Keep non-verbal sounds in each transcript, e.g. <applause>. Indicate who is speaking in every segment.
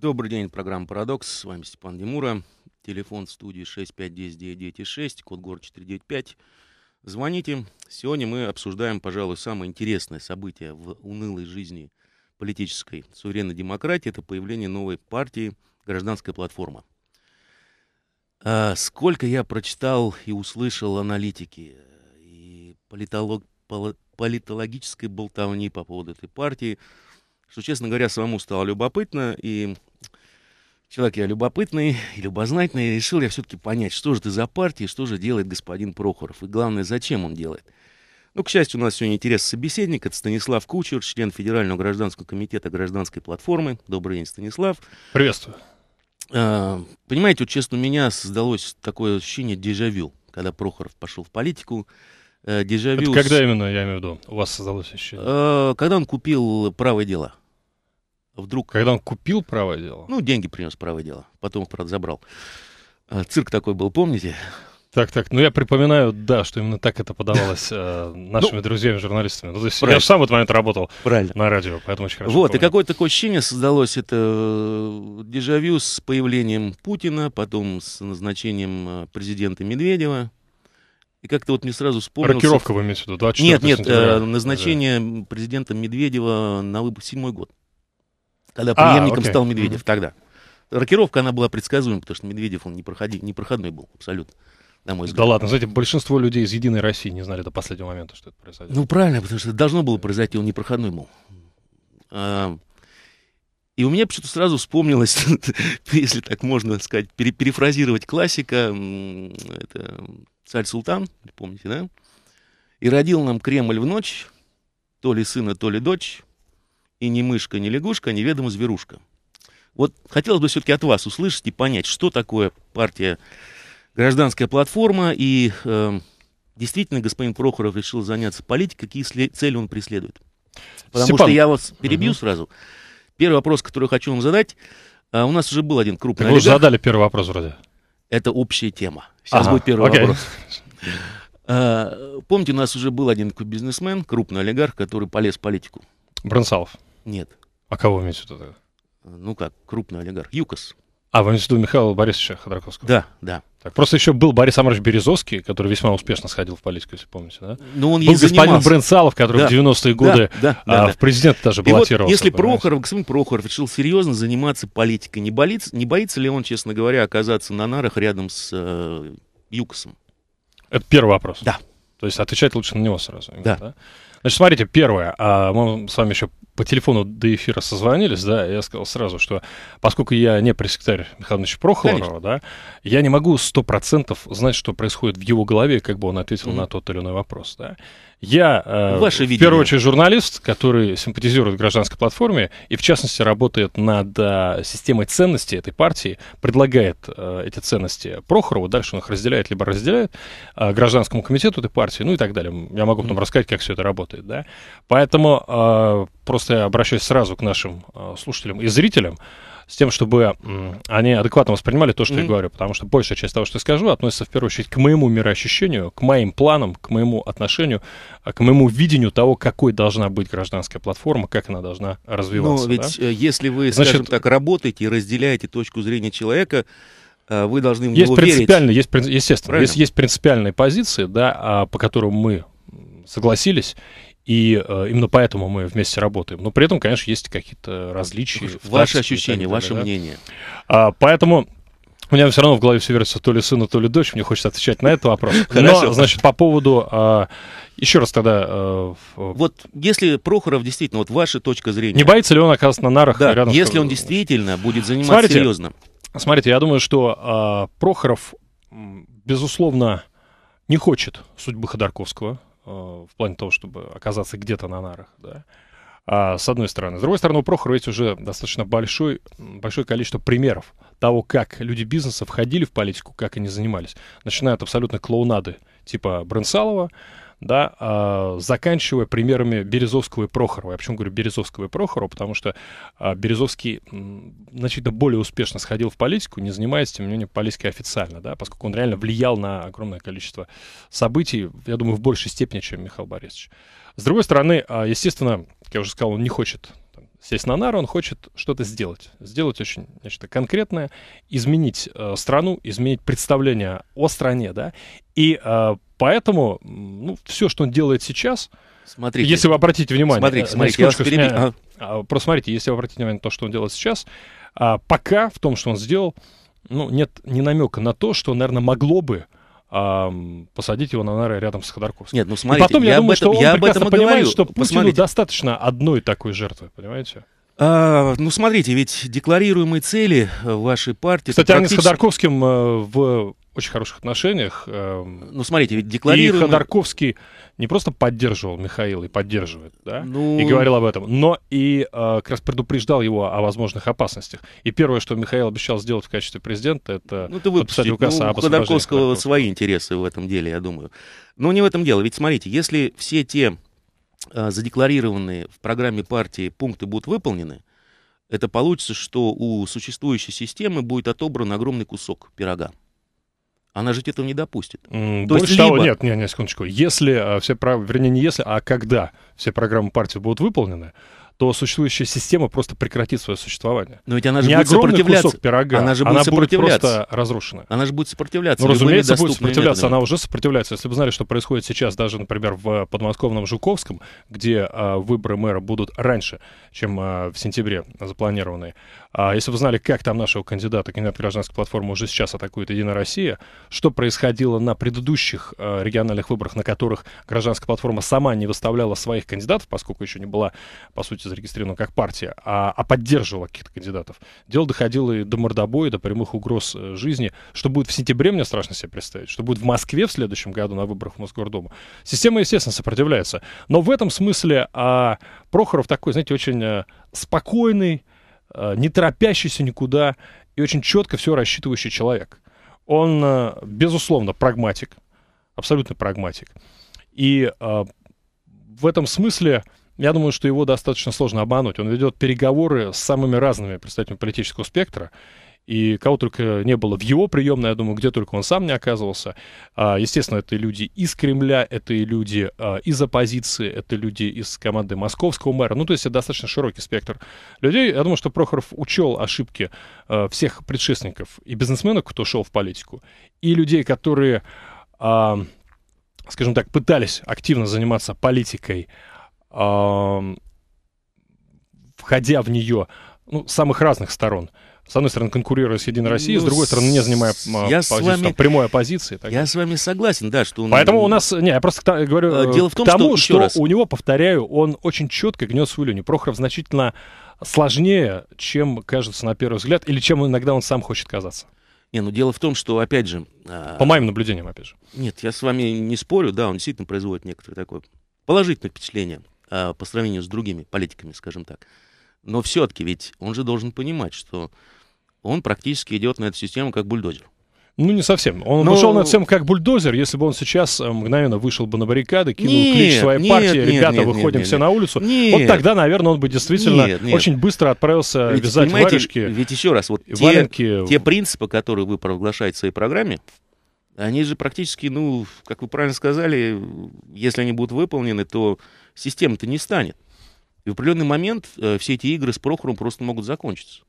Speaker 1: Добрый день, программа «Парадокс». С вами Степан Демура. Телефон в студии 6510996, код гор 495. Звоните. Сегодня мы обсуждаем, пожалуй, самое интересное событие в унылой жизни политической суверенной демократии. Это появление новой партии «Гражданская платформа». А, сколько я прочитал и услышал аналитики и политолог, политологической болтовни по поводу этой партии, что, честно говоря, самому стало любопытно, и Человек я любопытный <laughs> и любознательный, и решил я все-таки понять, что же это за партия, и что же делает господин Прохоров, и главное, зачем он делает. Ну, к счастью, у нас сегодня интерес собеседник. Это Станислав Кучер, член Федерального гражданского комитета гражданской платформы. Добрый день, Станислав. Приветствую. А, понимаете, вот честно, у меня создалось такое ощущение дежавю, когда Прохоров пошел в политику. Э, дежавю... Это когда именно,
Speaker 2: я имею в виду, у вас создалось ощущение?
Speaker 1: А, когда он купил «Правое дело» вдруг... Когда он купил право дело?
Speaker 2: Ну, деньги принес право дело. Потом, правда, забрал. А, цирк такой был, помните? Так, так, ну я припоминаю, да, что именно так это подавалось э, <laughs> нашими ну, друзьями, журналистами. Ну, то есть правильно. я же сам в этот момент работал правильно. на радио, поэтому очень хорошо. Вот, помню. и
Speaker 1: какое-то такое ощущение создалось, это э, дежавю с появлением Путина, потом с назначением э, президента Медведева. И как-то вот мне сразу вспомнилось... Рокировка вы имеете в виду, да? Нет, нет, сентября. Э, назначение да. президента Медведева на выбор седьмой год. Когда а, преемником а, стал Медведев, тогда. Рокировка, она была предсказуема, потому что Медведев, он не, проходи, не проходной был абсолютно. На мой взгляд. Да ладно, знаете, большинство людей из «Единой России» не знали до последнего момента, что это произойдет. Ну, правильно, потому что это должно было произойти, он не проходной был. А, и у меня почему-то сразу вспомнилось, <laughs> если так можно сказать, пере- перефразировать классика, это царь Султан, помните, да? И родил нам Кремль в ночь, то ли сына, то ли дочь, и ни мышка, ни лягушка, а неведома зверушка. Вот хотелось бы все-таки от вас услышать и понять, что такое партия «Гражданская платформа» и э, действительно господин Прохоров решил заняться политикой, какие цели он преследует. Потому Степан. что я вас перебью угу. сразу. Первый вопрос, который хочу вам задать. А, у нас уже был один крупный так Вы уже задали первый вопрос вроде. Это общая тема. Сейчас ага, будет первый окей. вопрос. А, помните, у нас уже был один бизнесмен, крупный олигарх, который полез в политику. Бронсалов. Нет. А кого имеете в виду э, Ну как, крупный
Speaker 2: олигарх. ЮКОС. А, вы имеете в виду Михаила Борисовича Ходорковского? Да, да. Так, просто еще был Борис Амарович Березовский, который весьма успешно сходил в политику, если помните, да? Ну, он был господин занимался. Бренцалов, который да, в 90-е годы да, да, да, а, да. в президент даже баллотировался. И вот, если понимаете? Прохоров, господин Прохоров решил серьезно заниматься
Speaker 1: политикой, не боится, не боится ли он, честно говоря, оказаться на нарах рядом с э, Юкосом?
Speaker 2: Это первый вопрос. Да. То есть отвечать лучше на него сразу. да. да. Значит, смотрите, первое, а мы с вами еще по телефону до эфира созвонились, да, я сказал сразу, что поскольку я не пресс-секретарь Михаила Ильича Прохорова, да, я не могу сто процентов знать, что происходит в его голове, как бы он ответил mm-hmm. на тот или иной вопрос, да. Я, э, Ваше в первую очередь, журналист, который симпатизирует гражданской платформе и, в частности, работает над э, системой ценностей этой партии, предлагает э, эти ценности Прохорову, дальше он их разделяет, либо разделяет гражданскому комитету этой партии, ну и так далее. Я могу потом mm-hmm. рассказать, как все это работает, да. Поэтому просто я обращаюсь сразу к нашим э, слушателям и зрителям с тем, чтобы они адекватно воспринимали то, что mm-hmm. я говорю, потому что большая часть того, что я скажу, относится в первую очередь к моему мироощущению, к моим планам, к моему отношению, а, к моему видению того, какой должна быть гражданская платформа, как она должна развиваться. Но ведь да?
Speaker 1: Э, если вы, скажем Значит, так, работаете и разделяете точку зрения человека, э, вы должны в есть него принципиально, верить. Есть, естественно, есть, есть
Speaker 2: принципиальные позиции, да, а, по которым мы согласились, и э, именно поэтому мы вместе работаем. Но при этом, конечно, есть какие-то различия. Ваши ощущения, далее, ваше да? мнение. А, поэтому у меня все равно в голове все верится то ли сына, то ли дочь. Мне хочется отвечать на этот вопрос. <laughs> Но, значит, по поводу... А, еще раз тогда... Э, э, вот
Speaker 1: если Прохоров действительно, вот ваша
Speaker 2: точка зрения... Не боится ли он оказаться на нарах? Да, рядом если он
Speaker 1: действительно будет заниматься серьезно.
Speaker 2: Смотрите, я думаю, что а, Прохоров, безусловно, не хочет судьбы Ходорковского Э, в плане того, чтобы оказаться где-то на нарах, да, а, с одной стороны. С другой стороны, у Прохора есть уже достаточно большой, большое количество примеров того, как люди бизнеса входили в политику, как они занимались. Начиная от абсолютно клоунады типа Бренсалова, да, а, заканчивая примерами Березовского и Прохорова. Я почему говорю Березовского и Прохорова, потому что а, Березовский значительно более успешно сходил в политику, не занимаясь, тем не менее, политикой официально, да, поскольку он реально влиял на огромное количество событий, я думаю, в большей степени, чем Михаил Борисович. С другой стороны, а, естественно, как я уже сказал, он не хочет сесть на нару, он хочет что-то сделать. Сделать очень нечто конкретное, изменить э, страну, изменить представление о стране, да, и э, Поэтому ну, все, что он делает сейчас, смотрите, если вы обратите внимание, смотрите, э, смотрите, я вас перебью. Меня, ага. А, Просто смотрите, если вы обратите внимание на то, что он делает сейчас, а, пока в том, что он сделал, ну, нет ни намека на то, что, наверное, могло бы а, посадить его, на наверное, рядом с Ходорковским. Нет, ну смотрите, и потом, я, я думаю, этом, что он я прекрасно об этом понимает, говорю. что Путину Посмотрите. достаточно одной такой жертвы, понимаете? А, ну, смотрите, ведь декларируемые цели э, вашей партии... Кстати, практически... они с Ходорковским э, в очень хороших отношениях.
Speaker 1: Эм, ну, смотрите, ведь декларируемо... И
Speaker 2: Ходорковский не просто поддерживал Михаила и поддерживает,
Speaker 1: да, ну... и говорил
Speaker 2: об этом, но и э, как раз предупреждал его о возможных опасностях. И первое, что Михаил обещал сделать в качестве президента, это ну, ты подписать указ ну, об У Ходорковского свои интересы
Speaker 1: в этом деле, я думаю. Но не в этом дело. Ведь смотрите, если все те э, задекларированные в программе партии пункты будут выполнены, это получится, что у существующей системы будет отобран огромный кусок пирога она же этого не допустит.
Speaker 2: То больше есть, того, либо... нет, нет, нет, секундочку. Если а, все прав... вернее, не если, а когда все программы партии будут выполнены, то существующая система просто прекратит свое существование. Но ведь она же не будет сопротивляться. Кусок пирога, она же будет она сопротивляться. Будет просто разрушена. Она же будет сопротивляться. Ну, разумеется, будет сопротивляться. Методами. Она уже сопротивляется. Если бы знали, что происходит сейчас, даже, например, в э, подмосковном Жуковском, где а, выборы мэра будут раньше, чем а, в сентябре запланированные, а если бы знали, как там нашего кандидата, кандидат гражданской платформы уже сейчас атакует «Единая Россия», что происходило на предыдущих э, региональных выборах, на которых гражданская платформа сама не выставляла своих кандидатов, поскольку еще не была, по сути, зарегистрирована как партия, а, а поддерживала каких-то кандидатов. Дело доходило и до мордобоя, до прямых угроз э, жизни. Что будет в сентябре, мне страшно себе представить. Что будет в Москве в следующем году на выборах в Мосгордуму. Система, естественно, сопротивляется. Но в этом смысле а, Прохоров такой, знаете, очень а, спокойный, Э, не торопящийся никуда и очень четко все рассчитывающий человек. Он, э, безусловно, прагматик, абсолютно прагматик. И э, в этом смысле я думаю, что его достаточно сложно обмануть. Он ведет переговоры с самыми разными представителями политического спектра и кого только не было в его приемной, я думаю, где только он сам не оказывался. А, естественно, это люди из Кремля, это люди а, из оппозиции, это люди из команды московского мэра. Ну, то есть это достаточно широкий спектр людей. Я думаю, что Прохоров учел ошибки а, всех предшественников и бизнесменов, кто шел в политику, и людей, которые, скажем так, пытались активно заниматься политикой, входя в нее ну, с самых разных сторон – с одной стороны, конкурируя с Единой Россией, ну, с другой стороны, не занимая а, я позицию, с вами, там, прямой оппозиции. Так. Я с вами
Speaker 1: согласен, да, что... Поэтому
Speaker 2: у нас... Не, я просто говорю э, э, Дело в том, тому, что, что раз. у него, повторяю, он очень четко гнет свою линию. Прохоров значительно сложнее, чем кажется на первый взгляд, или чем иногда он сам хочет казаться.
Speaker 1: Не, ну дело в том, что, опять же... А, по
Speaker 2: моим наблюдениям, опять же.
Speaker 1: Нет, я с вами не спорю, да, он действительно производит некоторое такое положительное впечатление а, по сравнению с другими политиками, скажем так. Но все-таки ведь он же должен понимать, что он практически идет на эту систему как бульдозер.
Speaker 2: Ну, не совсем. Он Но... Ну, вышел над всем как бульдозер. Если бы он сейчас э, мгновенно вышел бы на баррикады, кинул нет, клич своей нет, партии, нет, ребята, нет, выходим нет, нет, все нет. на улицу, нет. вот тогда, наверное, он бы действительно нет, нет. очень быстро отправился ведь, вязать варежки. Ведь еще раз,
Speaker 1: вот валенки... те, те принципы, которые вы провозглашаете в своей программе, они же практически, ну, как вы правильно сказали, если они будут выполнены, то система-то не станет. И в определенный момент э, все эти игры с Прохором просто могут закончиться.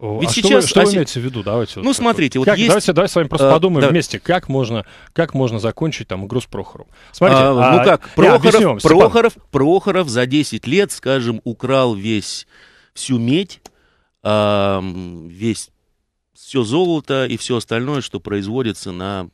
Speaker 2: Ведь а сейчас что вы, что вы имеете в виду? Давайте. Ну, вот смотрите, вот есть... Давайте, давайте с вами просто а, подумаем да. вместе, как можно, как можно закончить там игру с Прохором. Смотрите, а, ну а, ну как, Прохоров, объясню Прохоров,
Speaker 1: Прохоров за 10 лет, скажем, украл весь всю медь, а, весь все золото и все остальное, что производится на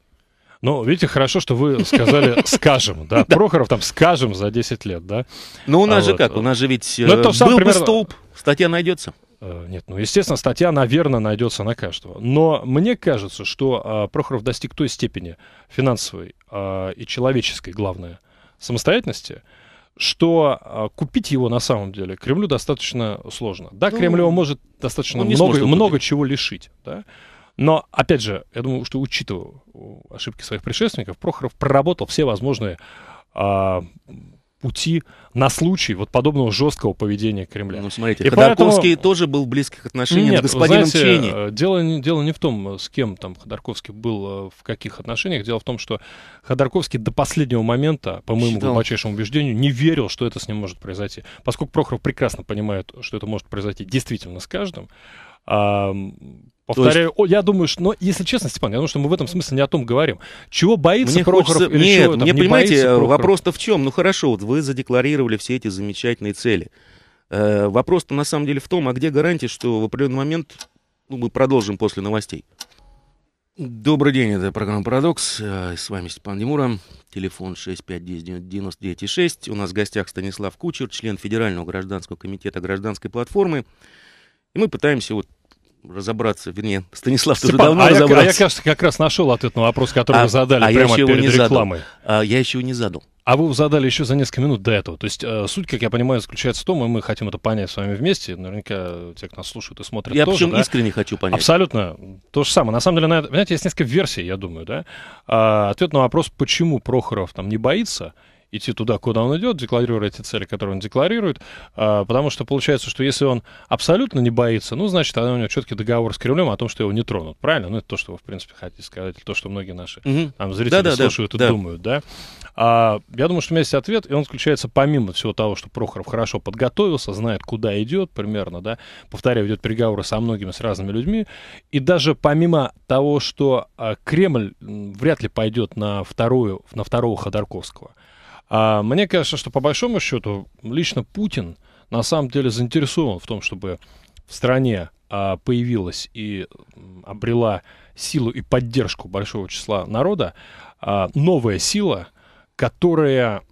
Speaker 2: ну, видите, хорошо, что вы сказали <laughs> «скажем», да? Прохоров там «скажем» за 10 лет, да? Ну, у нас а же как? У нас же ведь ну, э, был бы столб, статья найдется. Э, нет, ну, естественно, статья, наверное, найдется на каждого. Но мне кажется, что э, Прохоров достиг той степени финансовой э, и человеческой, главное, самостоятельности, что э, купить его на самом деле Кремлю достаточно сложно. Да, ну, Кремль его может достаточно много, много чего лишить, да. Но, опять же, я думаю, что учитывая ошибки своих предшественников, Прохоров проработал все возможные э, пути на случай вот подобного жесткого поведения Кремля. Ну, смотрите, и Ходорковский поэтому... тоже был в близких отношениях Нет, с господином знаете, Чени. Э, дело, дело не в том, э, с кем там Ходорковский был, э, в каких отношениях. Дело в том, что Ходорковский до последнего момента, по моему Считал. глубочайшему убеждению, не верил, что это с ним может произойти. Поскольку Прохоров прекрасно понимает, что это может произойти действительно с каждым, Повторяю, есть... я думаю, что, но ну, если честно, Степан, я думаю, что мы в этом смысле не о том говорим. Чего боится мне Прохоров? Хочется... Или Нет, чего, мне не понимаете, вопрос-то
Speaker 1: в чем? Ну хорошо, вот вы задекларировали все эти замечательные цели. Э, вопрос-то на самом деле в том, а где гарантия, что в определенный момент ну, мы продолжим после новостей? Добрый день, это программа «Парадокс». Э, с вами Степан Демура. Телефон 6599996. У нас в гостях Станислав Кучер, член Федерального гражданского комитета гражданской платформы. И мы пытаемся вот разобраться, вернее, Станислав Степан, уже давно а разобрался. Я, а я,
Speaker 2: кажется, как раз нашел ответ на вопрос, который а, вы задали а прямо перед не рекламой.
Speaker 1: Задал. А, я еще его не задал.
Speaker 2: А вы задали еще за несколько минут до этого. То есть э, суть, как я понимаю, заключается в том, и мы хотим это понять с вами вместе. Наверняка те, кто нас слушают и смотрят, я тоже. причем да? искренне хочу понять. Абсолютно то же самое. На самом деле, на это, понимаете, есть несколько версий, я думаю, да. А, ответ на вопрос, почему Прохоров там не боится, идти туда, куда он идет, декларируя эти цели, которые он декларирует, а, потому что получается, что если он абсолютно не боится, ну, значит, у него четкий договор с Кремлем о том, что его не тронут, правильно? Ну, это то, что вы, в принципе, хотите сказать, то, что многие наши угу. там, зрители да, да, слушают да, и да. думают, да? А, я думаю, что у меня есть ответ, и он включается помимо всего того, что Прохоров хорошо подготовился, знает, куда идет примерно, да, повторяю, ведет переговоры со многими, с разными людьми, и даже помимо того, что а, Кремль вряд ли пойдет на, вторую, на второго Ходорковского – а мне кажется, что по большому счету лично Путин на самом деле заинтересован в том, чтобы в стране а, появилась и обрела силу и поддержку большого числа народа а, новая сила, которая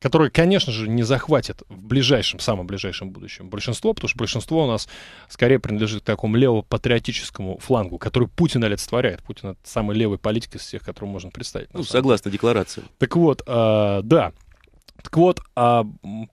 Speaker 2: которые, конечно же, не захватит в ближайшем, самом ближайшем будущем большинство, потому что большинство у нас скорее принадлежит к такому левопатриотическому флангу, который Путин олицетворяет. Путин — это самый левый политик из всех, которого можно представить.
Speaker 1: Ну, согласно декларации.
Speaker 2: Так вот, э, да, так вот, а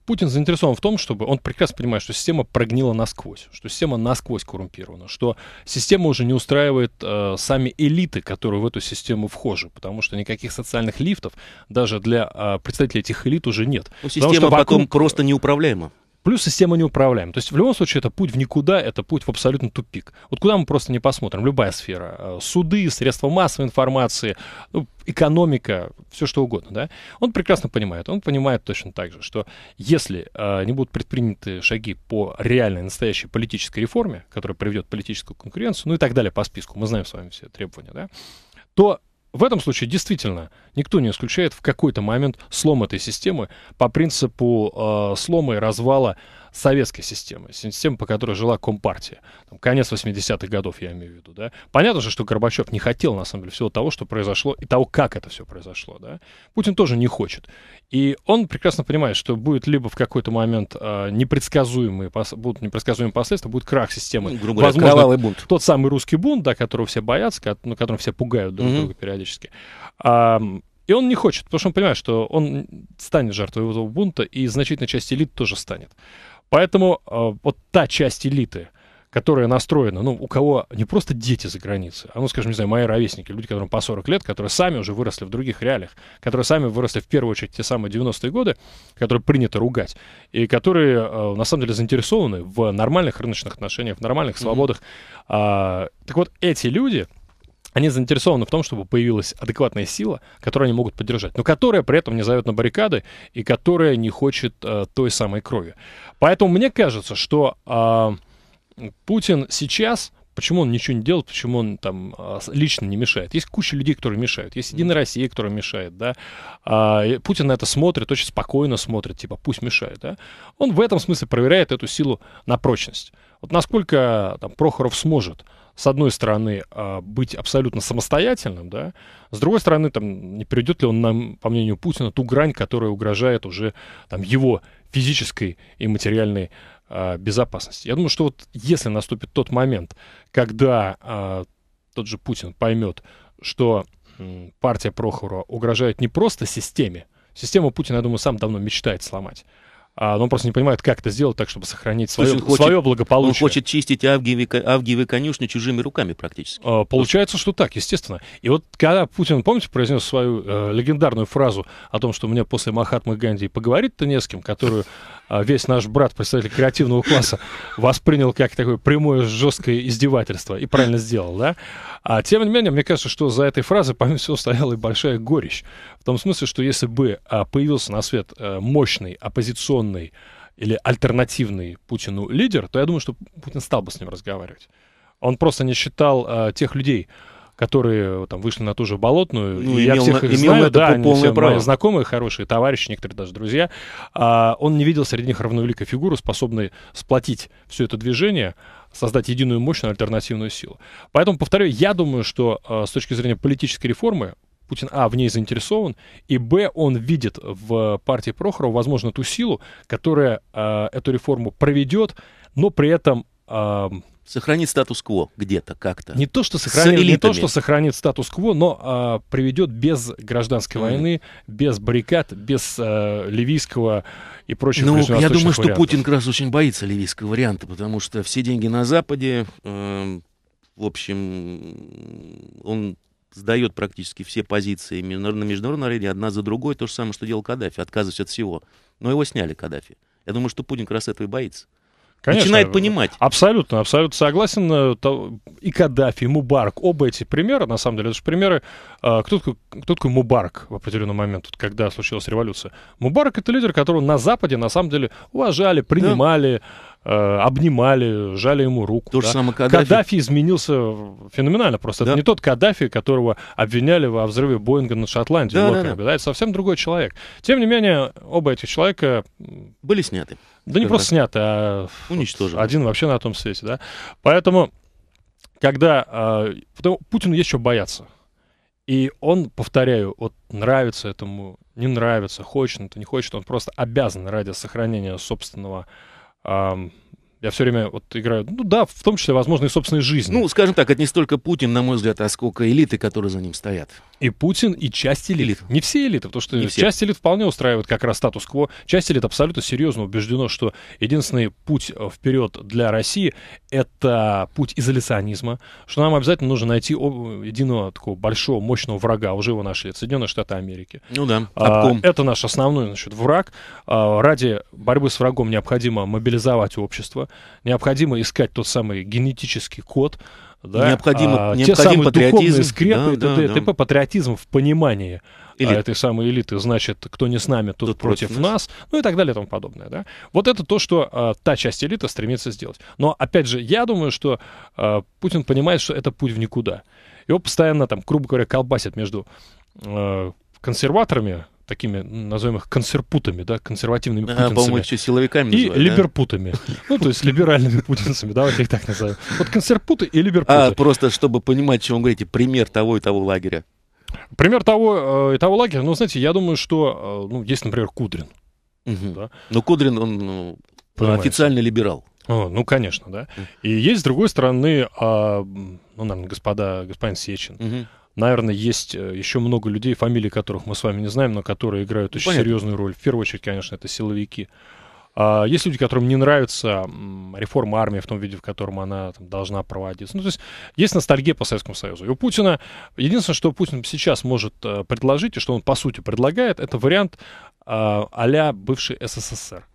Speaker 2: Путин заинтересован в том, чтобы он прекрасно понимает, что система прогнила насквозь, что система насквозь коррумпирована, что система уже не устраивает э, сами элиты, которые в эту систему вхожи, потому что никаких социальных лифтов даже для э, представителей этих элит уже нет. Ну, система потому, что потом вокруг... просто неуправляема. Плюс система неуправляема. То есть в любом случае это путь в никуда, это путь в абсолютно тупик. Вот куда мы просто не посмотрим, любая сфера. Э, суды, средства массовой информации, ну, экономика, все что угодно, да, он прекрасно понимает, он понимает точно так же, что если э, не будут предприняты шаги по реальной, настоящей политической реформе, которая приведет политическую конкуренцию, ну и так далее по списку, мы знаем с вами все требования, да, то в этом случае действительно никто не исключает в какой-то момент слом этой системы по принципу э, слома и развала советской системы, системы, по которой жила Компартия. Там, конец 80-х годов, я имею в виду, да. Понятно же, что Горбачев не хотел, на самом деле, всего того, что произошло, и того, как это все произошло, да. Путин тоже не хочет. И он прекрасно понимает, что будет либо в какой-то момент э, непредсказуемые, пос- будут непредсказуемые последствия, будет крах системы. Ну, грубо говоря, Возможно, бунт. Тот самый русский бунт, да, которого все боятся, ко- ну, которым все пугают друг mm-hmm. друга периодически. А, и он не хочет, потому что он понимает, что он станет жертвой этого бунта, и значительная часть элит тоже станет. Поэтому э, вот та часть элиты, которая настроена, ну, у кого не просто дети за границей, а, ну, скажем, не знаю, мои ровесники, люди, которым по 40 лет, которые сами уже выросли в других реалиях, которые сами выросли в первую очередь те самые 90-е годы, которые принято ругать, и которые, э, на самом деле, заинтересованы в нормальных рыночных отношениях, в нормальных свободах. Mm-hmm. А, так вот, эти люди они заинтересованы в том, чтобы появилась адекватная сила, которую они могут поддержать, но которая при этом не зовет на баррикады и которая не хочет э, той самой крови. Поэтому мне кажется, что э, Путин сейчас почему он ничего не делает, почему он там а, лично не мешает. Есть куча людей, которые мешают. Есть Единая Россия, которая мешает, да. А, Путин на это смотрит, очень спокойно смотрит, типа пусть мешает, да. Он в этом смысле проверяет эту силу на прочность. Вот насколько там, Прохоров сможет, с одной стороны, а, быть абсолютно самостоятельным, да, с другой стороны, там, не придет ли он нам, по мнению Путина, ту грань, которая угрожает уже там, его физической и материальной а, безопасности. Я думаю, что вот если наступит тот момент, когда а, тот же Путин поймет, что партия Прохорова угрожает не просто системе, систему Путин, я думаю, сам давно мечтает сломать, а, но он просто не понимает, как это сделать так, чтобы сохранить свое, есть, хочет, свое благополучие. Он
Speaker 1: хочет чистить авгиевы, авгиевы конюшни чужими руками практически.
Speaker 2: А, получается, что так, естественно. И вот когда Путин, помните, произнес свою э, легендарную фразу о том, что мне после Махатмы Ганди поговорить-то не с кем, которую а, весь наш брат, представитель креативного класса, <laughs> воспринял как такое прямое жесткое издевательство и правильно сделал, да? А тем не менее, мне кажется, что за этой фразой, помимо всего, стояла и большая горечь. В том смысле, что если бы появился на свет э, мощный оппозиционный современный или альтернативный Путину лидер, то я думаю, что Путин стал бы с ним разговаривать. Он просто не считал а, тех людей, которые э, там вышли на ту же болотную. Ну, и имел, я всех их имел знаю, да, они право. мои знакомые, хорошие товарищи, некоторые даже друзья. А, он не видел среди них равновеликой фигуру, способной сплотить все это движение, создать единую мощную альтернативную силу. Поэтому, повторю, я думаю, что э, с точки зрения политической реформы Путин, а, в ней заинтересован, и, б, он видит в партии Прохорова, возможно, ту силу, которая э, эту реформу проведет, но при этом... Э, сохранит статус-кво где-то, как-то. Не то, что сохранит, не то, что сохранит статус-кво, но э, приведет без гражданской mm. войны, без баррикад, без э, ливийского и прочих Ну, я думаю, что Путин как раз очень боится ливийского варианта, потому что все деньги на
Speaker 1: Западе, э, в общем, он сдает практически все позиции на международной арене одна за другой. То же самое, что делал Каддафи, отказываясь от всего. Но его сняли, Каддафи. Я думаю, что Путин как раз этого и боится.
Speaker 2: Конечно, начинает понимать. Абсолютно, абсолютно согласен. Э, и Каддафи, и Мубарк, оба эти примера, на самом деле, это же примеры. Э, кто такой, кто такой Мубарк в определенный момент, вот, когда случилась революция? Мубарк — это лидер, которого на Западе, на самом деле, уважали, принимали. Да Э, обнимали, жали ему руку. То да? же самое Каддафи. Каддафи изменился феноменально просто. Да. Это не тот Каддафи, которого обвиняли во взрыве Боинга на Шотландии. Да, да, да. да, это совсем другой человек. Тем не менее, оба этих человека... Были сняты. Да не просто сняты, а... Уничтожены. Один вообще на том свете, да. Поэтому, когда... А, потому, Путину есть чего бояться. И он, повторяю, вот нравится этому, не нравится, хочет это, не хочет, он просто обязан ради сохранения собственного я все время вот играю, ну да, в том числе, возможно, и собственной жизни. Ну, скажем так, это не столько Путин, на мой взгляд, а сколько элиты, которые за ним стоят. И Путин, и часть элит. Не все элиты, потому что не все. часть элит вполне устраивает как раз статус-кво. Часть элит абсолютно серьезно убеждена, что единственный путь э, вперед для России — это путь изоляционизма, что нам обязательно нужно найти единого такого большого, мощного врага. Уже его нашли. Это Соединенные Штаты Америки. Ну да, а, обком. Это наш основной значит, враг. А, ради борьбы с врагом необходимо мобилизовать общество, необходимо искать тот самый генетический код, да, а, необходим, а, необходим те самые патриотизм. скрепы да, и т.д. Да. патриотизм в понимании а, Элит. этой самой элиты, значит, кто не с нами, тот, тот против, нас. нас, ну и так далее и тому подобное. Да? Вот это то, что а, та часть элиты стремится сделать. Но, опять же, я думаю, что а, Путин понимает, что это путь в никуда. Его постоянно, там, грубо говоря, колбасит между а, консерваторами, такими, назовем их консерпутами, да, консервативными путинцами. А, по-моему, еще силовиками И либерпутами. Ну, то есть либеральными путинцами, давайте их так назовем. Вот консерпуты и либерпуты.
Speaker 1: А, просто чтобы понимать, чем вы говорите, пример того и того лагеря.
Speaker 2: Пример того э, и того лагеря, ну, знаете, я думаю, что, э, ну, есть, например, Кудрин. Угу. Но Кудрин, он ну, официально либерал. ну, конечно, да. И есть, с другой стороны, а, ну, наверное, господа, господин Сечин, угу наверное, есть э, еще много людей, фамилии которых мы с вами не знаем, но которые играют ну, очень Понятно. серьезную роль. В первую очередь, конечно, это силовики. А есть люди, которым не нравится реформа армии в том виде, в котором она там, должна проводиться. Ну, то есть есть ностальгия по Советскому Союзу. И у Путина единственное, что Путин сейчас может э, предложить, и что он по сути предлагает, это вариант а, а-ля бывший СССР.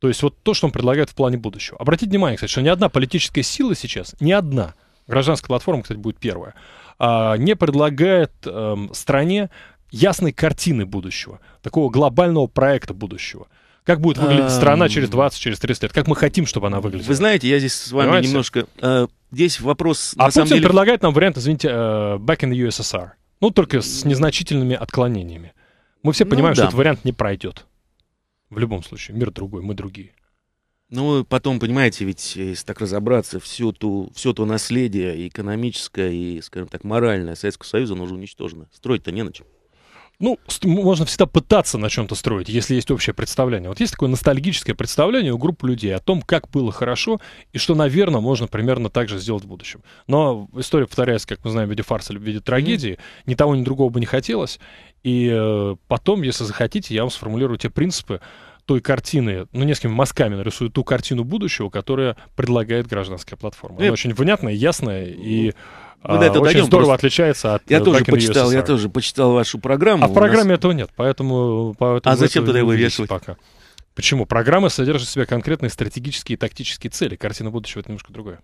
Speaker 2: То есть вот то, что он предлагает в плане будущего. Обратите внимание, кстати, что ни одна политическая сила сейчас, ни одна – гражданская платформа, кстати, будет первая, а, не предлагает эм, стране ясной картины будущего, такого глобального проекта будущего. Как будет выглядеть страна через 20, через 30 лет? Как мы хотим, чтобы она выглядела? Вы знаете, я здесь с вами Понимаете? немножко... Э, здесь вопрос... А на Путин самом деле... предлагает нам вариант, извините, э, back in the USSR. Ну, только с незначительными отклонениями. Мы все ну понимаем, ну, да. что этот вариант не пройдет. В любом случае, мир другой, мы другие.
Speaker 1: Ну, потом, понимаете, ведь, э, если так разобраться, все то, все то наследие экономическое, и, скажем так, моральное Советского Союза, оно уже уничтожено.
Speaker 2: Строить-то не на чем. Ну, можно всегда пытаться на чем-то строить, если есть общее представление. Вот есть такое ностальгическое представление у группы людей о том, как было хорошо и что, наверное, можно примерно так же сделать в будущем. Но история повторяется, как мы знаем, в виде фарса или в виде трагедии. Mm-hmm. Ни того, ни другого бы не хотелось. И э, потом, если захотите, я вам сформулирую те принципы, той картины, ну, несколькими мазками нарисует ту картину будущего, которая предлагает гражданская платформа. Она и... Э, очень понятная, ясная и мы а, до этого очень дойдем, здорово просто... отличается от я э, тоже почитал, я тоже почитал вашу программу. А в программе нас... этого нет, поэтому, поэтому а зачем тогда его вешать? Пока. Почему? Программа содержит в себе конкретные стратегические и тактические цели. Картина будущего это немножко другое.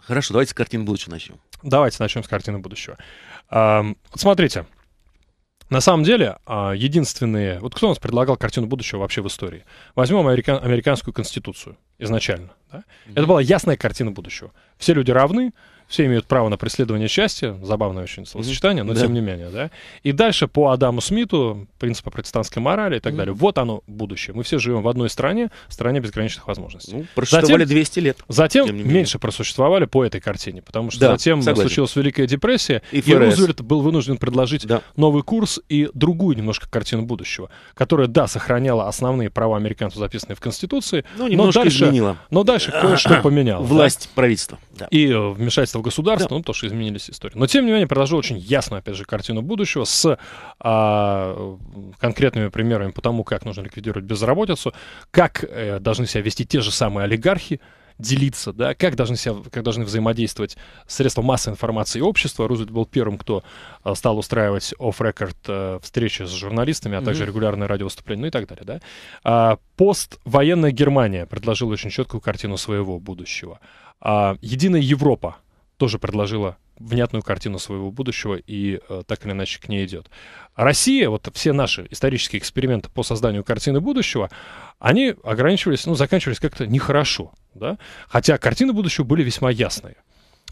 Speaker 2: Хорошо, давайте с картины будущего начнем. Давайте начнем с картины будущего. А, смотрите, на самом деле, а, единственные... Вот кто у нас предлагал картину будущего вообще в истории? Возьмем америка... американскую конституцию изначально. Да? Mm-hmm. Это была ясная картина будущего. Все люди равны, все имеют право на преследование счастья, забавное очень словосочетание, но да. тем не менее, да. И дальше по Адаму Смиту, принципу протестантской морали и так mm. далее. Вот оно будущее. Мы все живем в одной стране, стране безграничных возможностей. Ну, просуществовали затем, 200 лет. Затем меньше просуществовали по этой картине, потому что да, затем согласен. случилась Великая депрессия, и, и Рузвельт был вынужден предложить да. новый курс и другую немножко картину будущего, которая, да, сохраняла основные права американцев, записанные в Конституции, ну, но дальше изменила. Но дальше кое-что а, поменяло. Власть да? правительства. Да. И э, вмешательство в государство, да. ну, то, что изменились истории. Но, тем не менее, продолжу очень ясную, опять же, картину будущего с а, конкретными примерами по тому, как нужно ликвидировать безработицу, как э, должны себя вести те же самые олигархи, делиться, да, как должны, себя, как должны взаимодействовать средства массовой информации и общества. Рузвельт был первым, кто э, стал устраивать оф-рекорд э, встречи с журналистами, а также регулярные радиовыступления, ну и так далее, да. А, поствоенная Германия предложила очень четкую картину своего будущего. А, Единая Европа тоже предложила внятную картину своего будущего и э, так или иначе к ней идет. Россия, вот все наши исторические эксперименты по созданию картины будущего, они ограничивались, ну, заканчивались как-то нехорошо, да? Хотя картины будущего были весьма ясные.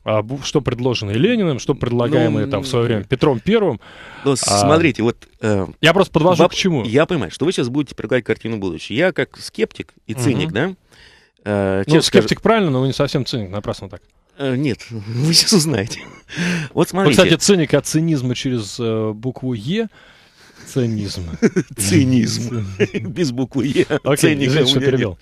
Speaker 2: А, что предложено Лениным, что предлагаемое ну, там в свое время Петром Первым. Ну, а, смотрите,
Speaker 1: вот... Э, я просто подвожу воп- к чему. Я понимаю, что вы сейчас будете предлагать картину будущего. Я как
Speaker 2: скептик и циник, угу. да? Э, ну, скептик скажу... правильно, но вы не совсем циник, напрасно так. Э, нет, <laughs> вы сейчас узнаете. Вот ну, смотрите. Вы, кстати, ценник от цинизма через э, букву «Е». <laughs> Цинизм. Цинизм. <laughs> Без буквы «Е». Окей, извините, перевел.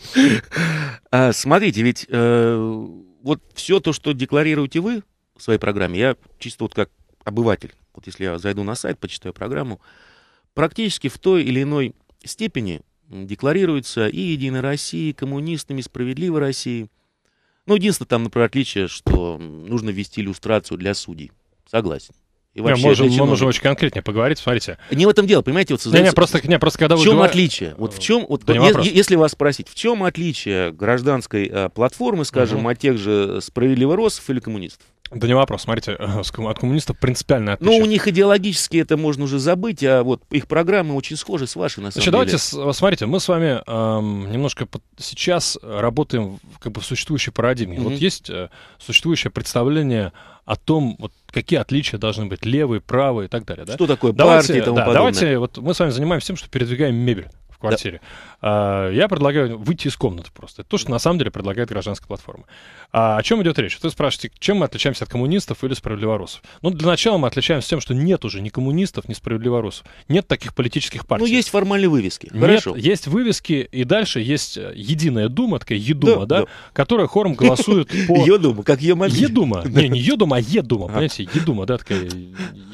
Speaker 1: А, смотрите, ведь э, вот все то, что декларируете вы в своей программе, я чисто вот как обыватель, вот если я зайду на сайт, почитаю программу, практически в той или иной степени декларируется и «Единой России», и «Коммунистами», «Справедливой России», ну, единственное там, например, отличие, что нужно ввести иллюстрацию для судей. Согласен. И вообще, не, можем, мы можем
Speaker 2: очень конкретнее поговорить, смотрите. Не в этом дело, понимаете? Вот создается... не, не, просто, не, просто когда вы в чем говор... отличие?
Speaker 1: Вот в э, чем, вот, да вот, е- если, вас спросить, в чем отличие гражданской э, платформы, скажем, угу. от тех же справедливо или коммунистов?
Speaker 2: Да не вопрос, смотрите, э, от коммунистов принципиально ну, отличие. Ну, у них идеологически это можно
Speaker 1: уже забыть, а вот их программы очень схожи с вашей, на самом Значит, деле. давайте,
Speaker 2: э, смотрите, мы с вами эм, немножко под... сейчас работаем как бы в существующей парадигме. Mm-hmm. Вот есть э, существующее представление о том, вот, какие отличия должны быть левые, правые и так далее. Да? Что такое давайте, партия и тому да, подобное. Давайте, вот мы с вами занимаемся тем, что передвигаем мебель квартире. Да. Я предлагаю выйти из комнаты просто. Это то, что на самом деле предлагает гражданская платформа. А о чем идет речь? Вы спрашиваете, чем мы отличаемся от коммунистов или справедливорусов? Ну, для начала мы отличаемся тем, что нет уже ни коммунистов, ни справедливорусов. Нет таких политических ну, партий. Ну, есть формальные вывески. Нет, есть вывески, и дальше есть э, единая дума, такая едума, да, да, да. которая хором голосует <laughs> по... Едума, как е Едума. <laughs> Не, не Едума, а Едума, понимаете? Едума, да, такая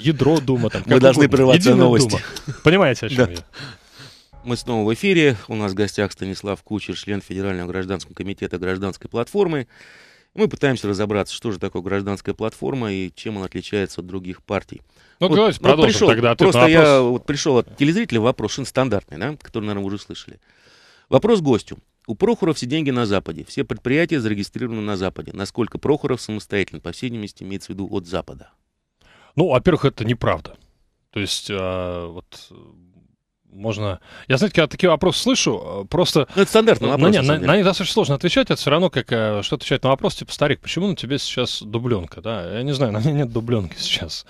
Speaker 2: ядро дума. Там, мы должны прорываться новости. Понимаете, о <laughs> чем я?
Speaker 1: Мы снова в эфире. У нас в гостях Станислав Кучер, член Федерального гражданского комитета гражданской платформы. Мы пытаемся разобраться, что же такое гражданская платформа и чем она отличается от других партий. Ну, вот, давайте продолжим пришел, тогда Просто я вот пришел от телезрителя вопрос, стандартный, да, который, наверное, уже слышали. Вопрос гостю. У Прохоров все деньги на Западе. Все предприятия зарегистрированы на Западе. Насколько Прохоров
Speaker 2: самостоятельно, по всей видимости, имеется в виду от Запада? Ну, во-первых, это неправда. То есть, а, вот можно... Я, знаете, когда такие вопросы слышу, э, просто... Ну, это стандартный ну, вопрос. Ну, нет, на, на, них достаточно сложно отвечать. Это все равно, как э, что отвечать на вопрос, типа, старик, почему на тебе сейчас дубленка? Да? Я не знаю, на мне нет дубленки сейчас.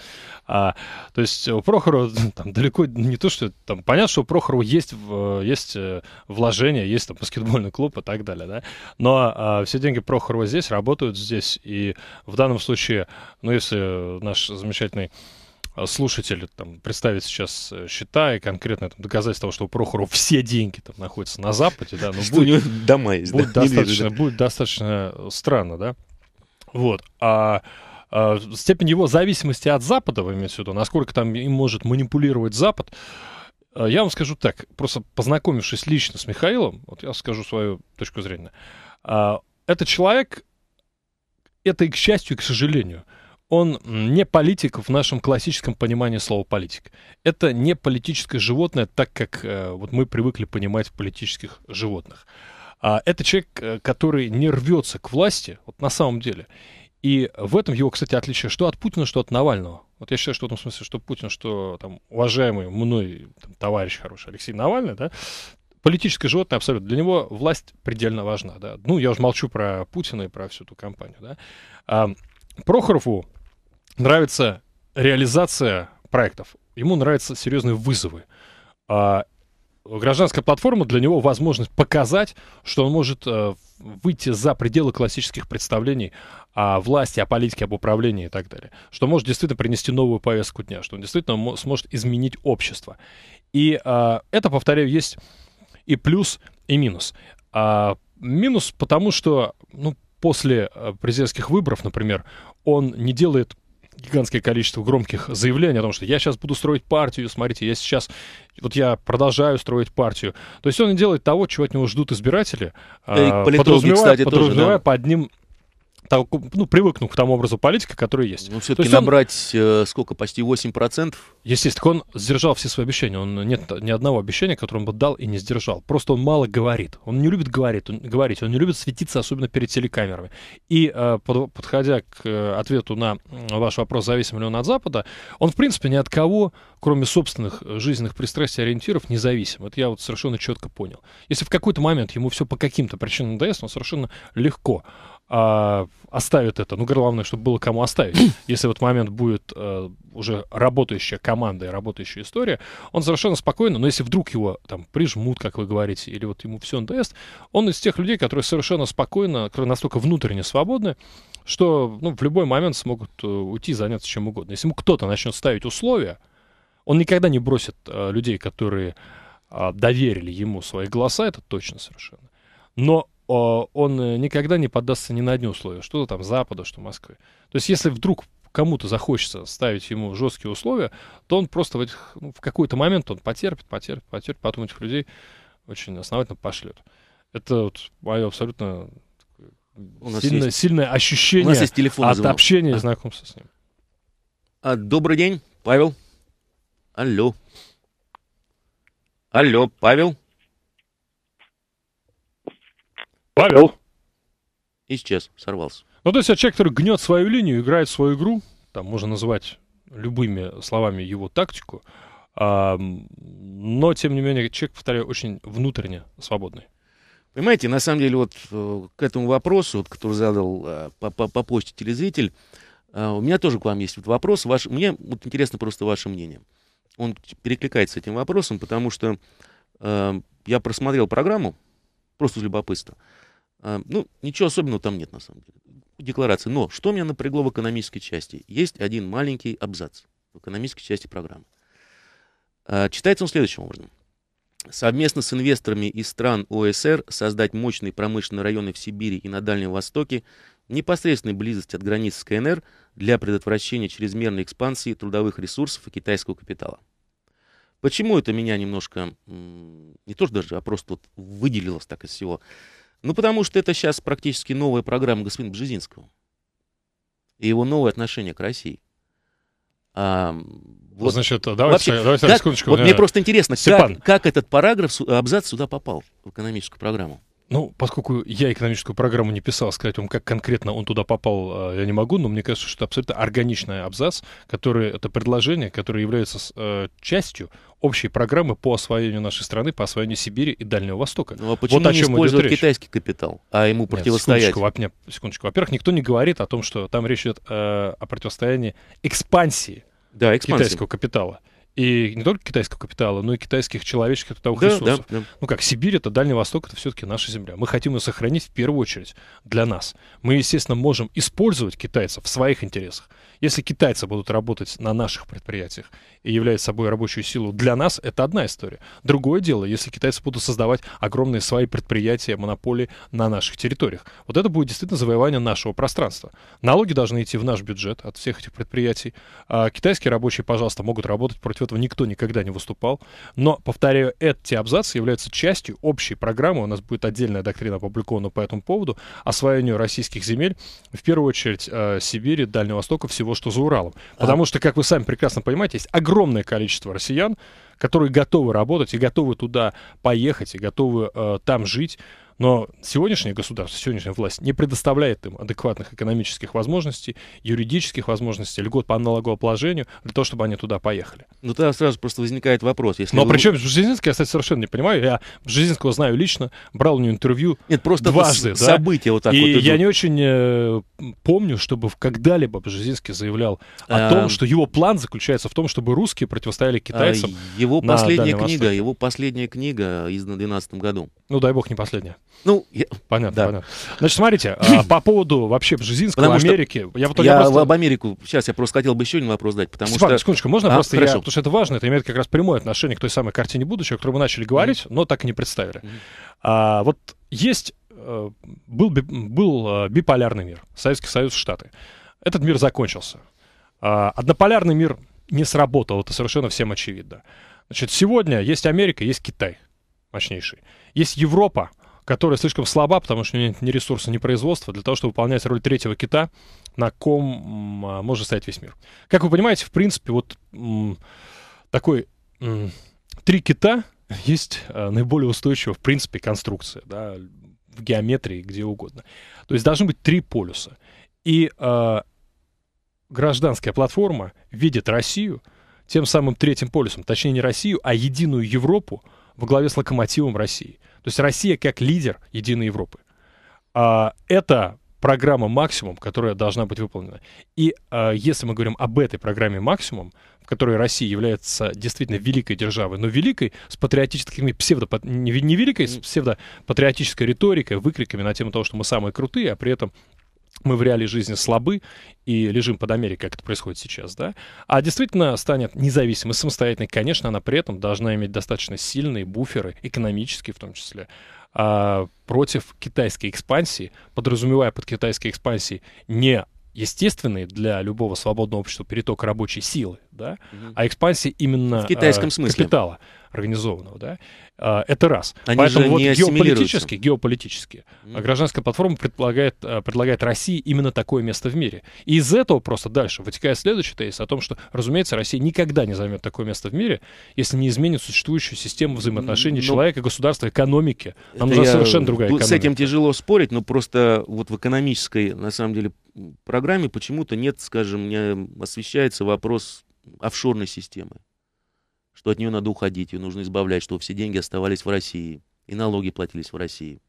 Speaker 2: А, то есть у Прохорова <laughs> там далеко не то, что... Там, понятно, что у Прохорова есть, есть э, вложения, есть там баскетбольный клуб и так далее, да? Но а, все деньги Прохорова здесь, работают здесь. И в данном случае, ну, если наш замечательный Э, слушатель там, представит сейчас э, счета и конкретно там, доказательство того, что у Прохорова все деньги там находятся на Западе, да, ну, <laughs> будет, дома есть, будет, да, достаточно, будет достаточно э, странно, да. Вот. А, а степень его зависимости от Запада, вы имеете в виду, насколько там им может манипулировать Запад, я вам скажу так, просто познакомившись лично с Михаилом, вот я скажу свою точку зрения, а, это человек, это и к счастью, и к сожалению – он не политик в нашем классическом понимании слова политик. Это не политическое животное, так как э, вот мы привыкли понимать политических животных. А это человек, э, который не рвется к власти, вот на самом деле. И в этом его, кстати, отличие что от Путина, что от Навального. Вот я считаю, что в этом смысле, что Путин, что там уважаемый мной там, товарищ хороший Алексей Навальный, да, политическое животное абсолютно. Для него власть предельно важна, да. Ну, я уже молчу про Путина и про всю эту кампанию, да. А Прохорову нравится реализация проектов, ему нравятся серьезные вызовы. А э, гражданская платформа для него возможность показать, что он может э, выйти за пределы классических представлений о власти, о политике, об управлении и так далее. Что может действительно принести новую повестку дня, что он действительно сможет изменить общество. И а, это, повторяю, есть и плюс, и минус. А, минус потому, что ну, после президентских выборов, например, он не делает гигантское количество громких заявлений о том, что я сейчас буду строить партию, смотрите, я сейчас, вот я продолжаю строить партию. То есть он не делает того, чего от него ждут избиратели, и а, подразумевая, кстати, подразумевая тоже, да. под ним так, ну, привыкну к тому образу политики, который есть. Ну, все-таки набрать
Speaker 1: он, э, сколько, почти 8%?
Speaker 2: Естественно, он сдержал все свои обещания. Он нет ни одного обещания, которое он бы дал и не сдержал. Просто он мало говорит. Он не любит говорить, он, говорить, он не любит светиться, особенно перед телекамерами. И э, под, подходя к э, ответу на ваш вопрос, зависим ли он от Запада, он, в принципе, ни от кого, кроме собственных жизненных пристрастий ориентиров, не зависим. Это я вот совершенно четко понял. Если в какой-то момент ему все по каким-то причинам надоест, он совершенно легко а, оставит это. Ну, главное, чтобы было кому оставить. <clears throat> Если в этот момент будет а, уже работающая команда и работающая история, он совершенно спокойно, но если вдруг его там прижмут, как вы говорите, или вот ему все надоест, он из тех людей, которые совершенно спокойно, которые настолько внутренне свободны, что ну, в любой момент смогут э, уйти и заняться чем угодно. Если ему кто-то начнет ставить условия, он никогда не бросит а, людей, которые а, доверили ему свои голоса, это точно совершенно. Но он э, никогда не поддастся ни на одни условия, что то там Запада, что Москвы. То есть если вдруг кому-то захочется ставить ему жесткие условия, то он просто в, этих, ну, в какой-то момент он потерпит, потерпит, потерпит, потом этих людей очень основательно пошлет. Это вот мое абсолютно сильное, есть... сильное ощущение есть телефон от звонок. общения и а. знакомства с ним.
Speaker 1: А, добрый день, Павел. Алло. Алло, Павел.
Speaker 2: Павел. Исчез, сорвался. Ну, то есть, а человек, который гнет свою линию, играет свою игру, там можно назвать любыми словами его тактику, а, но, тем не менее, человек, повторяю, очень внутренне свободный.
Speaker 1: Понимаете, на самом деле, вот э, к этому вопросу, вот, который задал э, по, по, по почте телезритель, э, у меня тоже к вам есть вот вопрос. Ваш, мне вот интересно просто ваше мнение. Он перекликается с этим вопросом, потому что э, я просмотрел программу, просто из любопытства. А, ну, ничего особенного там нет, на самом деле. Декларации. Но что меня напрягло в экономической части? Есть один маленький абзац в экономической части программы. А, читается он следующим образом. Совместно с инвесторами из стран ОСР создать мощные промышленные районы в Сибири и на Дальнем Востоке в непосредственной близости от границ с КНР для предотвращения чрезмерной экспансии трудовых ресурсов и китайского капитала. Почему это меня немножко, не то что даже, а просто вот выделилось так из всего ну, потому что это сейчас практически новая программа господина Бжезинского. И его новое отношение к России. А, вот, ну, Значит, давайте, вообще, давайте как, секундочку. Вот мне э, просто интересно, как, как этот параграф, абзац сюда попал в экономическую программу?
Speaker 2: Ну, поскольку я экономическую программу не писал, сказать вам, как конкретно он туда попал, э, я не могу, но мне кажется, что это абсолютно органичный абзац, который, это предложение, которое является э, частью общей программы по освоению нашей страны, по освоению Сибири и Дальнего Востока. Ну а почему вот о не чем использовать китайский капитал,
Speaker 1: а ему Нет, противостоять? Секундочку,
Speaker 2: секундочку. Во-первых, никто не говорит о том, что там речь идет э, о противостоянии экспансии да, экспансии. китайского капитала. И не только китайского капитала, но и китайских человеческих трудовых да, ресурсов. Да, да. Ну как, Сибирь, это Дальний Восток, это все-таки наша земля. Мы хотим ее сохранить в первую очередь для нас. Мы, естественно, можем использовать китайцев в своих интересах. Если китайцы будут работать на наших предприятиях и являют собой рабочую силу для нас, это одна история. Другое дело, если китайцы будут создавать огромные свои предприятия, монополии на наших территориях. Вот это будет действительно завоевание нашего пространства. Налоги должны идти в наш бюджет от всех этих предприятий. А китайские рабочие, пожалуйста, могут работать против против этого никто никогда не выступал. Но, повторяю, эти абзацы являются частью общей программы. У нас будет отдельная доктрина опубликована по этому поводу. Освоению российских земель, в первую очередь, э, Сибири, Дальнего Востока, всего, что за Уралом. Потому а. что, как вы сами прекрасно понимаете, есть огромное количество россиян, которые готовы работать и готовы туда поехать, и готовы э, там жить но сегодняшнее государство, сегодняшняя власть не предоставляет им адекватных экономических возможностей, юридических возможностей, льгот по налогообложению для того, чтобы они туда поехали. Ну тогда сразу просто возникает вопрос. Если Но вы... причем Бжезинский, я, кстати, совершенно не понимаю. Я Жизинского знаю лично, брал у него интервью Нет, просто дважды. С... Да? События вот так И вот идут. я не очень э, помню, чтобы когда-либо Жизинский заявлял о а... том, что его план заключается в том, чтобы русские противостояли а, китайцам. А его последняя книга, Востоке.
Speaker 1: его последняя книга издана в 2012 году. Ну, дай бог, не последняя.
Speaker 2: Ну, я... понятно, да. понятно. Значит, смотрите, а, по поводу вообще Бжезинского, потому Америки... Что я, вот, я просто... об
Speaker 1: Америку... Сейчас я просто хотел бы еще один вопрос дать, потому Степан, что... секундочку, можно а? просто Хорошо. я...
Speaker 2: Потому что это важно, это имеет как раз прямое отношение к той самой картине будущего, о которой мы начали говорить, mm-hmm. но так и не представили. Mm-hmm. А, вот есть... Э, был, был э, биполярный мир, Советский Союз, Штаты. Этот мир закончился. А, однополярный мир не сработал, это совершенно всем очевидно. Значит, сегодня есть Америка, есть Китай — мощнейший. Есть Европа, которая слишком слаба, потому что у нее нет ни ресурса, ни производства для того, чтобы выполнять роль третьего кита, на ком а, может стоять весь мир. Как вы понимаете, в принципе, вот такой три кита <laughs> есть э, наиболее устойчивая, в принципе, конструкция, да, в геометрии, где угодно. То есть должны быть три полюса. И э, гражданская платформа видит Россию тем самым третьим полюсом, точнее не Россию, а единую Европу, во главе с локомотивом России. То есть Россия как лидер единой Европы. А, это программа «Максимум», которая должна быть выполнена. И э, если мы говорим об этой программе «Максимум», в которой Россия является действительно великой державой, но великой с патриотическими псевдо... не великой, с псевдопатриотической риторикой, выкриками на тему того, что мы самые крутые, а при этом мы в реале жизни слабы и лежим под Америкой, как это происходит сейчас, да, а действительно станет независимой, самостоятельной, конечно, она при этом должна иметь достаточно сильные буферы, экономические в том числе, а, против китайской экспансии, подразумевая под китайской экспансией не естественный для любого свободного общества переток рабочей силы, да, угу. а экспансия именно в китайском э, смысле капитала организованного, да, э, это раз. Они Поэтому вот геополитически, геополитически угу. гражданская платформа предполагает, э, предлагает России именно такое место в мире. И из этого просто дальше вытекает следующий тезис о том, что, разумеется, Россия никогда не займет такое место в мире, если не изменит существующую систему взаимоотношений но... Ну, человека, государства, экономики. Нам нужна я... совершенно другая экономика. С
Speaker 1: этим тяжело спорить, но просто вот в экономической, на самом деле, программе почему-то нет, скажем, не освещается вопрос офшорной системы, что от нее надо уходить, ее нужно избавлять, чтобы все деньги оставались в России и налоги платились в России.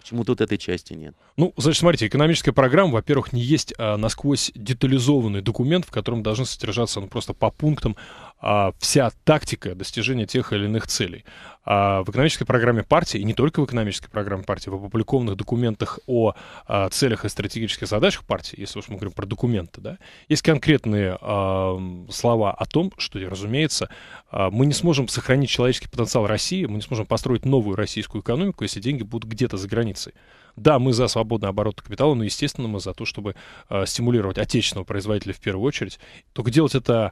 Speaker 1: Почему тут этой части нет?
Speaker 2: Ну, значит, смотрите, экономическая программа, во-первых, не есть а, насквозь детализованный документ, в котором должны содержаться ну, просто по пунктам а, вся тактика достижения тех или иных целей. А в экономической программе партии, и не только в экономической программе партии, в опубликованных документах о а, целях и стратегических задачах партии, если уж мы говорим про документы, да, есть конкретные а, слова о том, что, разумеется, а, мы не сможем сохранить человеческий потенциал России, мы не сможем построить новую российскую экономику, если деньги будут где-то за границей. Да, мы за свободный оборот капитала, но, естественно, мы за то, чтобы э, стимулировать отечественного производителя в первую очередь. Только делать это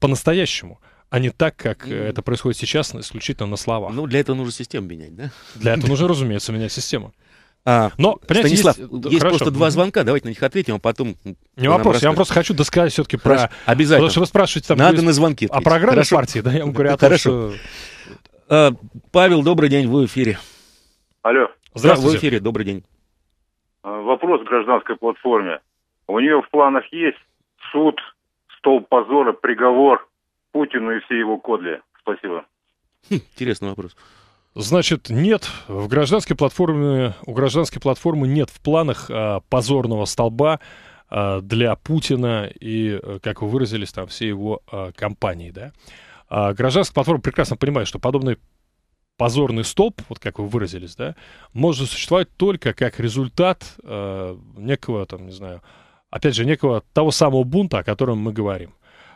Speaker 2: по-настоящему а не так, как mm это происходит сейчас, исключительно на словах. Ну, для этого нужно систему менять, да? Для этого <laughs> нужно, разумеется,
Speaker 1: менять систему. А, Но, Станислав, есть, э, есть просто два звонка, давайте на них ответим, а потом... Не вопрос, я вам просто
Speaker 2: хочу досказать все-таки про... Обязательно. Потому что вы спрашиваете... Там, Надо на звонки ответить. О программе хорошо. партии, да, я вам говорю о том, Хорошо.
Speaker 1: Что... А, Павел, добрый день, вы в эфире.
Speaker 3: Алло. Здравствуйте. Да, вы в эфире, добрый день. А, вопрос к гражданской платформе. У нее в
Speaker 2: планах есть суд стол позора, приговор Путину и всей его кодле. Спасибо. Хм, интересный вопрос. Значит, нет, в гражданской платформе, у гражданской платформы нет в планах а, позорного столба а, для Путина и, э, как вы выразились, там все его а, компании, да? А, гражданская платформа прекрасно понимает, что подобный позорный столб, вот как вы выразились, да, может существовать только как результат э, некого, там, не знаю, опять же, некого того самого бунта, о котором мы говорим.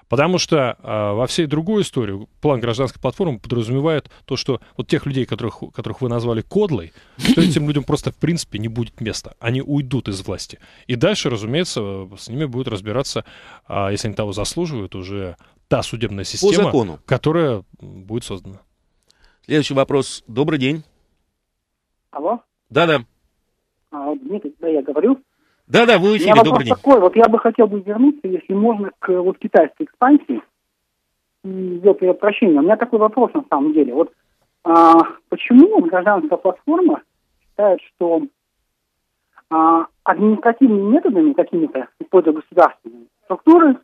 Speaker 2: Потому что э, во всей другой истории план гражданской платформы подразумевает то, что вот тех людей, которых, которых вы назвали кодлой, что этим людям просто в принципе не будет места. Они уйдут из власти. И дальше, разумеется, с ними будет разбираться, э, если они того заслуживают, уже та судебная система, По закону. которая будет создана. Следующий вопрос. Добрый день.
Speaker 3: Алло? Да-да. А, Дмитрий, да, я говорю.
Speaker 1: Да-да, вы в эфире, вопрос день.
Speaker 3: такой, вот я бы хотел бы вернуться, если можно, к вот китайской экспансии. Ее прощения. У меня такой вопрос на самом деле. Вот а, почему гражданская платформа считает, что а, административными методами какими-то, используя государственные структуры,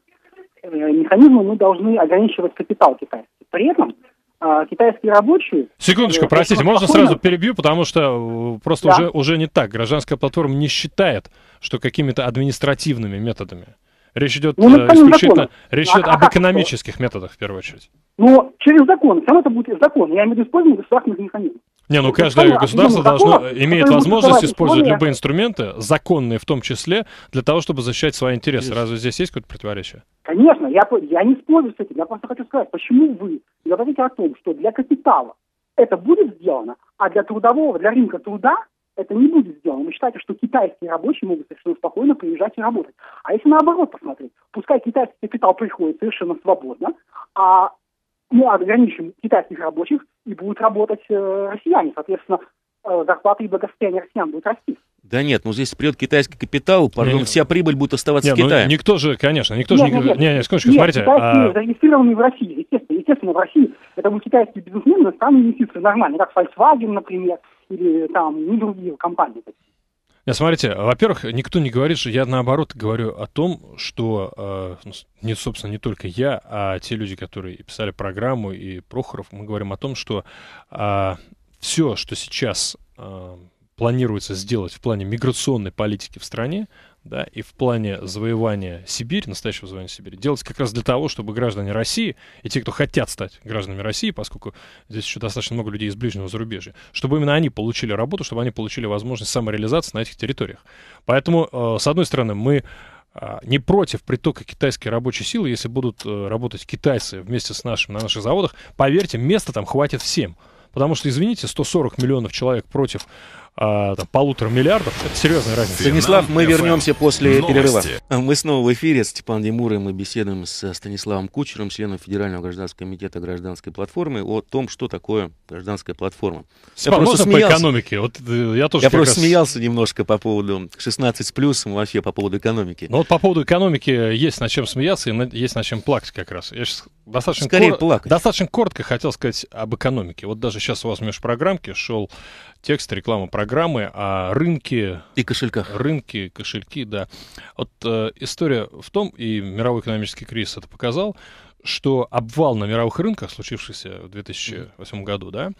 Speaker 3: э, механизмы, мы должны ограничивать капитал китайский. При этом а, китайские рабочие... Секундочку, э, простите, можно спокойно... сразу
Speaker 2: перебью, потому что э, просто да. уже, уже не так. Гражданская платформа не считает, что какими-то административными методами. Речь идет ну, э, исключительно речь идет а, об экономических методах в первую очередь.
Speaker 3: Ну, через закон. сам это будет закон. Я имею в виду использование государственных механизмов. Не, ну каждое государство должно, имеет возможность использовать любые
Speaker 2: инструменты, законные в том числе, для того, чтобы защищать свои интересы. Разве здесь есть какое-то противоречие?
Speaker 3: Конечно, я, я не спорю с этим. Я просто хочу сказать, почему вы говорите о том, что для капитала это будет сделано, а для трудового, для рынка труда это не будет сделано. Вы считаете, что китайские рабочие могут совершенно спокойно приезжать и работать. А если наоборот посмотреть, пускай китайский капитал приходит совершенно свободно, а мы ограничим китайских рабочих, и будут работать э, россияне. Соответственно, э, зарплаты и благосостояние россиян будут расти.
Speaker 1: Да нет, ну здесь придет китайский капитал, потом вся прибыль будет оставаться нет, в Китае. Ну,
Speaker 2: никто же, конечно, никто нет, же... Нет, нет, нет, нет нет, смотрите. китайские а...
Speaker 3: зарегистрированы в России, естественно. Естественно, в России это будут китайские бизнесмены, иностранные инвестиции, нормальные как Volkswagen, например, или там, не другие компании
Speaker 2: нет, э, смотрите, во-первых, никто не говорит, что я наоборот говорю о том, что, э, ну, не, собственно, не только я, а те люди, которые писали программу и Прохоров, мы говорим о том, что э, а, все, что сейчас э, планируется сделать в плане миграционной политики в стране, да, и в плане завоевания Сибири, настоящего завоевания Сибири, делается как раз для того, чтобы граждане России и те, кто хотят стать гражданами России, поскольку здесь еще достаточно много людей из ближнего зарубежья, чтобы именно они получили работу, чтобы они получили возможность самореализации на этих территориях. Поэтому, э, с одной стороны, мы э, не против притока китайской рабочей силы, если будут э, работать китайцы вместе с нашими на наших заводах, поверьте, места там хватит всем. Потому что, извините, 140 миллионов человек против а, там, полутора миллиардов, это серьезная разница. Станислав, мы вернемся после Новости. перерыва.
Speaker 1: Мы снова в эфире. Степан Демур, и мы беседуем с Станиславом Кучером, членом Федерального гражданского комитета гражданской платформы, о том, что такое гражданская платформа. Степан, я просто по
Speaker 2: экономике? Вот, э, я тоже я просто раз...
Speaker 1: смеялся немножко по поводу 16 с плюсом, вообще по поводу экономики. Ну
Speaker 2: вот по поводу экономики есть на чем смеяться и на, есть на чем плакать как раз. Я сейчас достаточно, Скорее кор... плакать. достаточно коротко хотел сказать об экономике. Вот даже сейчас у вас межпрограммки шел текст рекламы программы программы о рынке... И кошельках. Рынки, кошельки, да. Вот э, история в том, и мировой экономический кризис это показал, что обвал на мировых рынках, случившийся в 2008 году, да,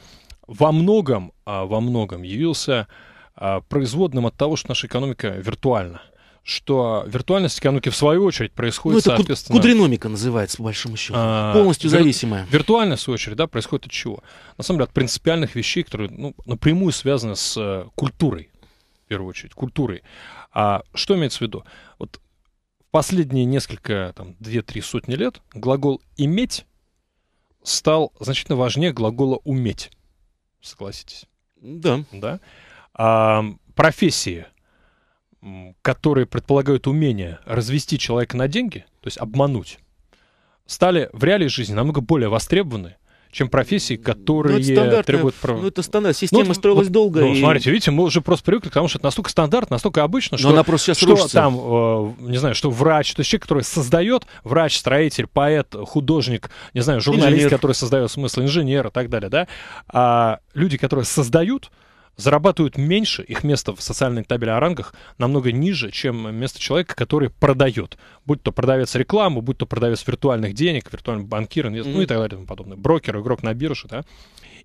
Speaker 2: во многом, а во многом явился а, производным от того, что наша экономика виртуальна что виртуальность экономики в свою очередь происходит, ну, это соответственно...
Speaker 1: Кудриномика называется, по большому счету. А, полностью вир... зависимая.
Speaker 2: Виртуальная, в свою очередь, да, происходит от чего? На самом деле, от принципиальных вещей, которые ну, напрямую связаны с э, культурой, в первую очередь, культурой. А что имеется в виду? Вот последние несколько, там, две-три сотни лет глагол «иметь» стал значительно важнее глагола «уметь». Согласитесь? Да. Да. А, профессии – которые предполагают умение развести человека на деньги, то есть обмануть, стали в реалии жизни намного более востребованы, чем профессии, ну, которые ну, требуют права. Ну, это стандарт. Ну, Система ну, строилась вот, долго. Ну, и... смотрите, видите, мы уже просто привыкли к тому, что это настолько стандарт, настолько обычно, Но что, она просто сейчас что рушится. там, э, не знаю, что врач, то есть человек, который создает, врач, строитель, поэт, художник, не знаю, журналист, инженер. который создает смысл, инженер и так далее, да, а люди, которые создают, зарабатывают меньше, их место в социальной табеле о рангах намного ниже, чем место человека, который продает. Будь то продавец рекламы, будь то продавец виртуальных денег, виртуальный банкир, инвестор, mm-hmm. ну и так далее и тому подобное. Брокер, игрок на бирже, да.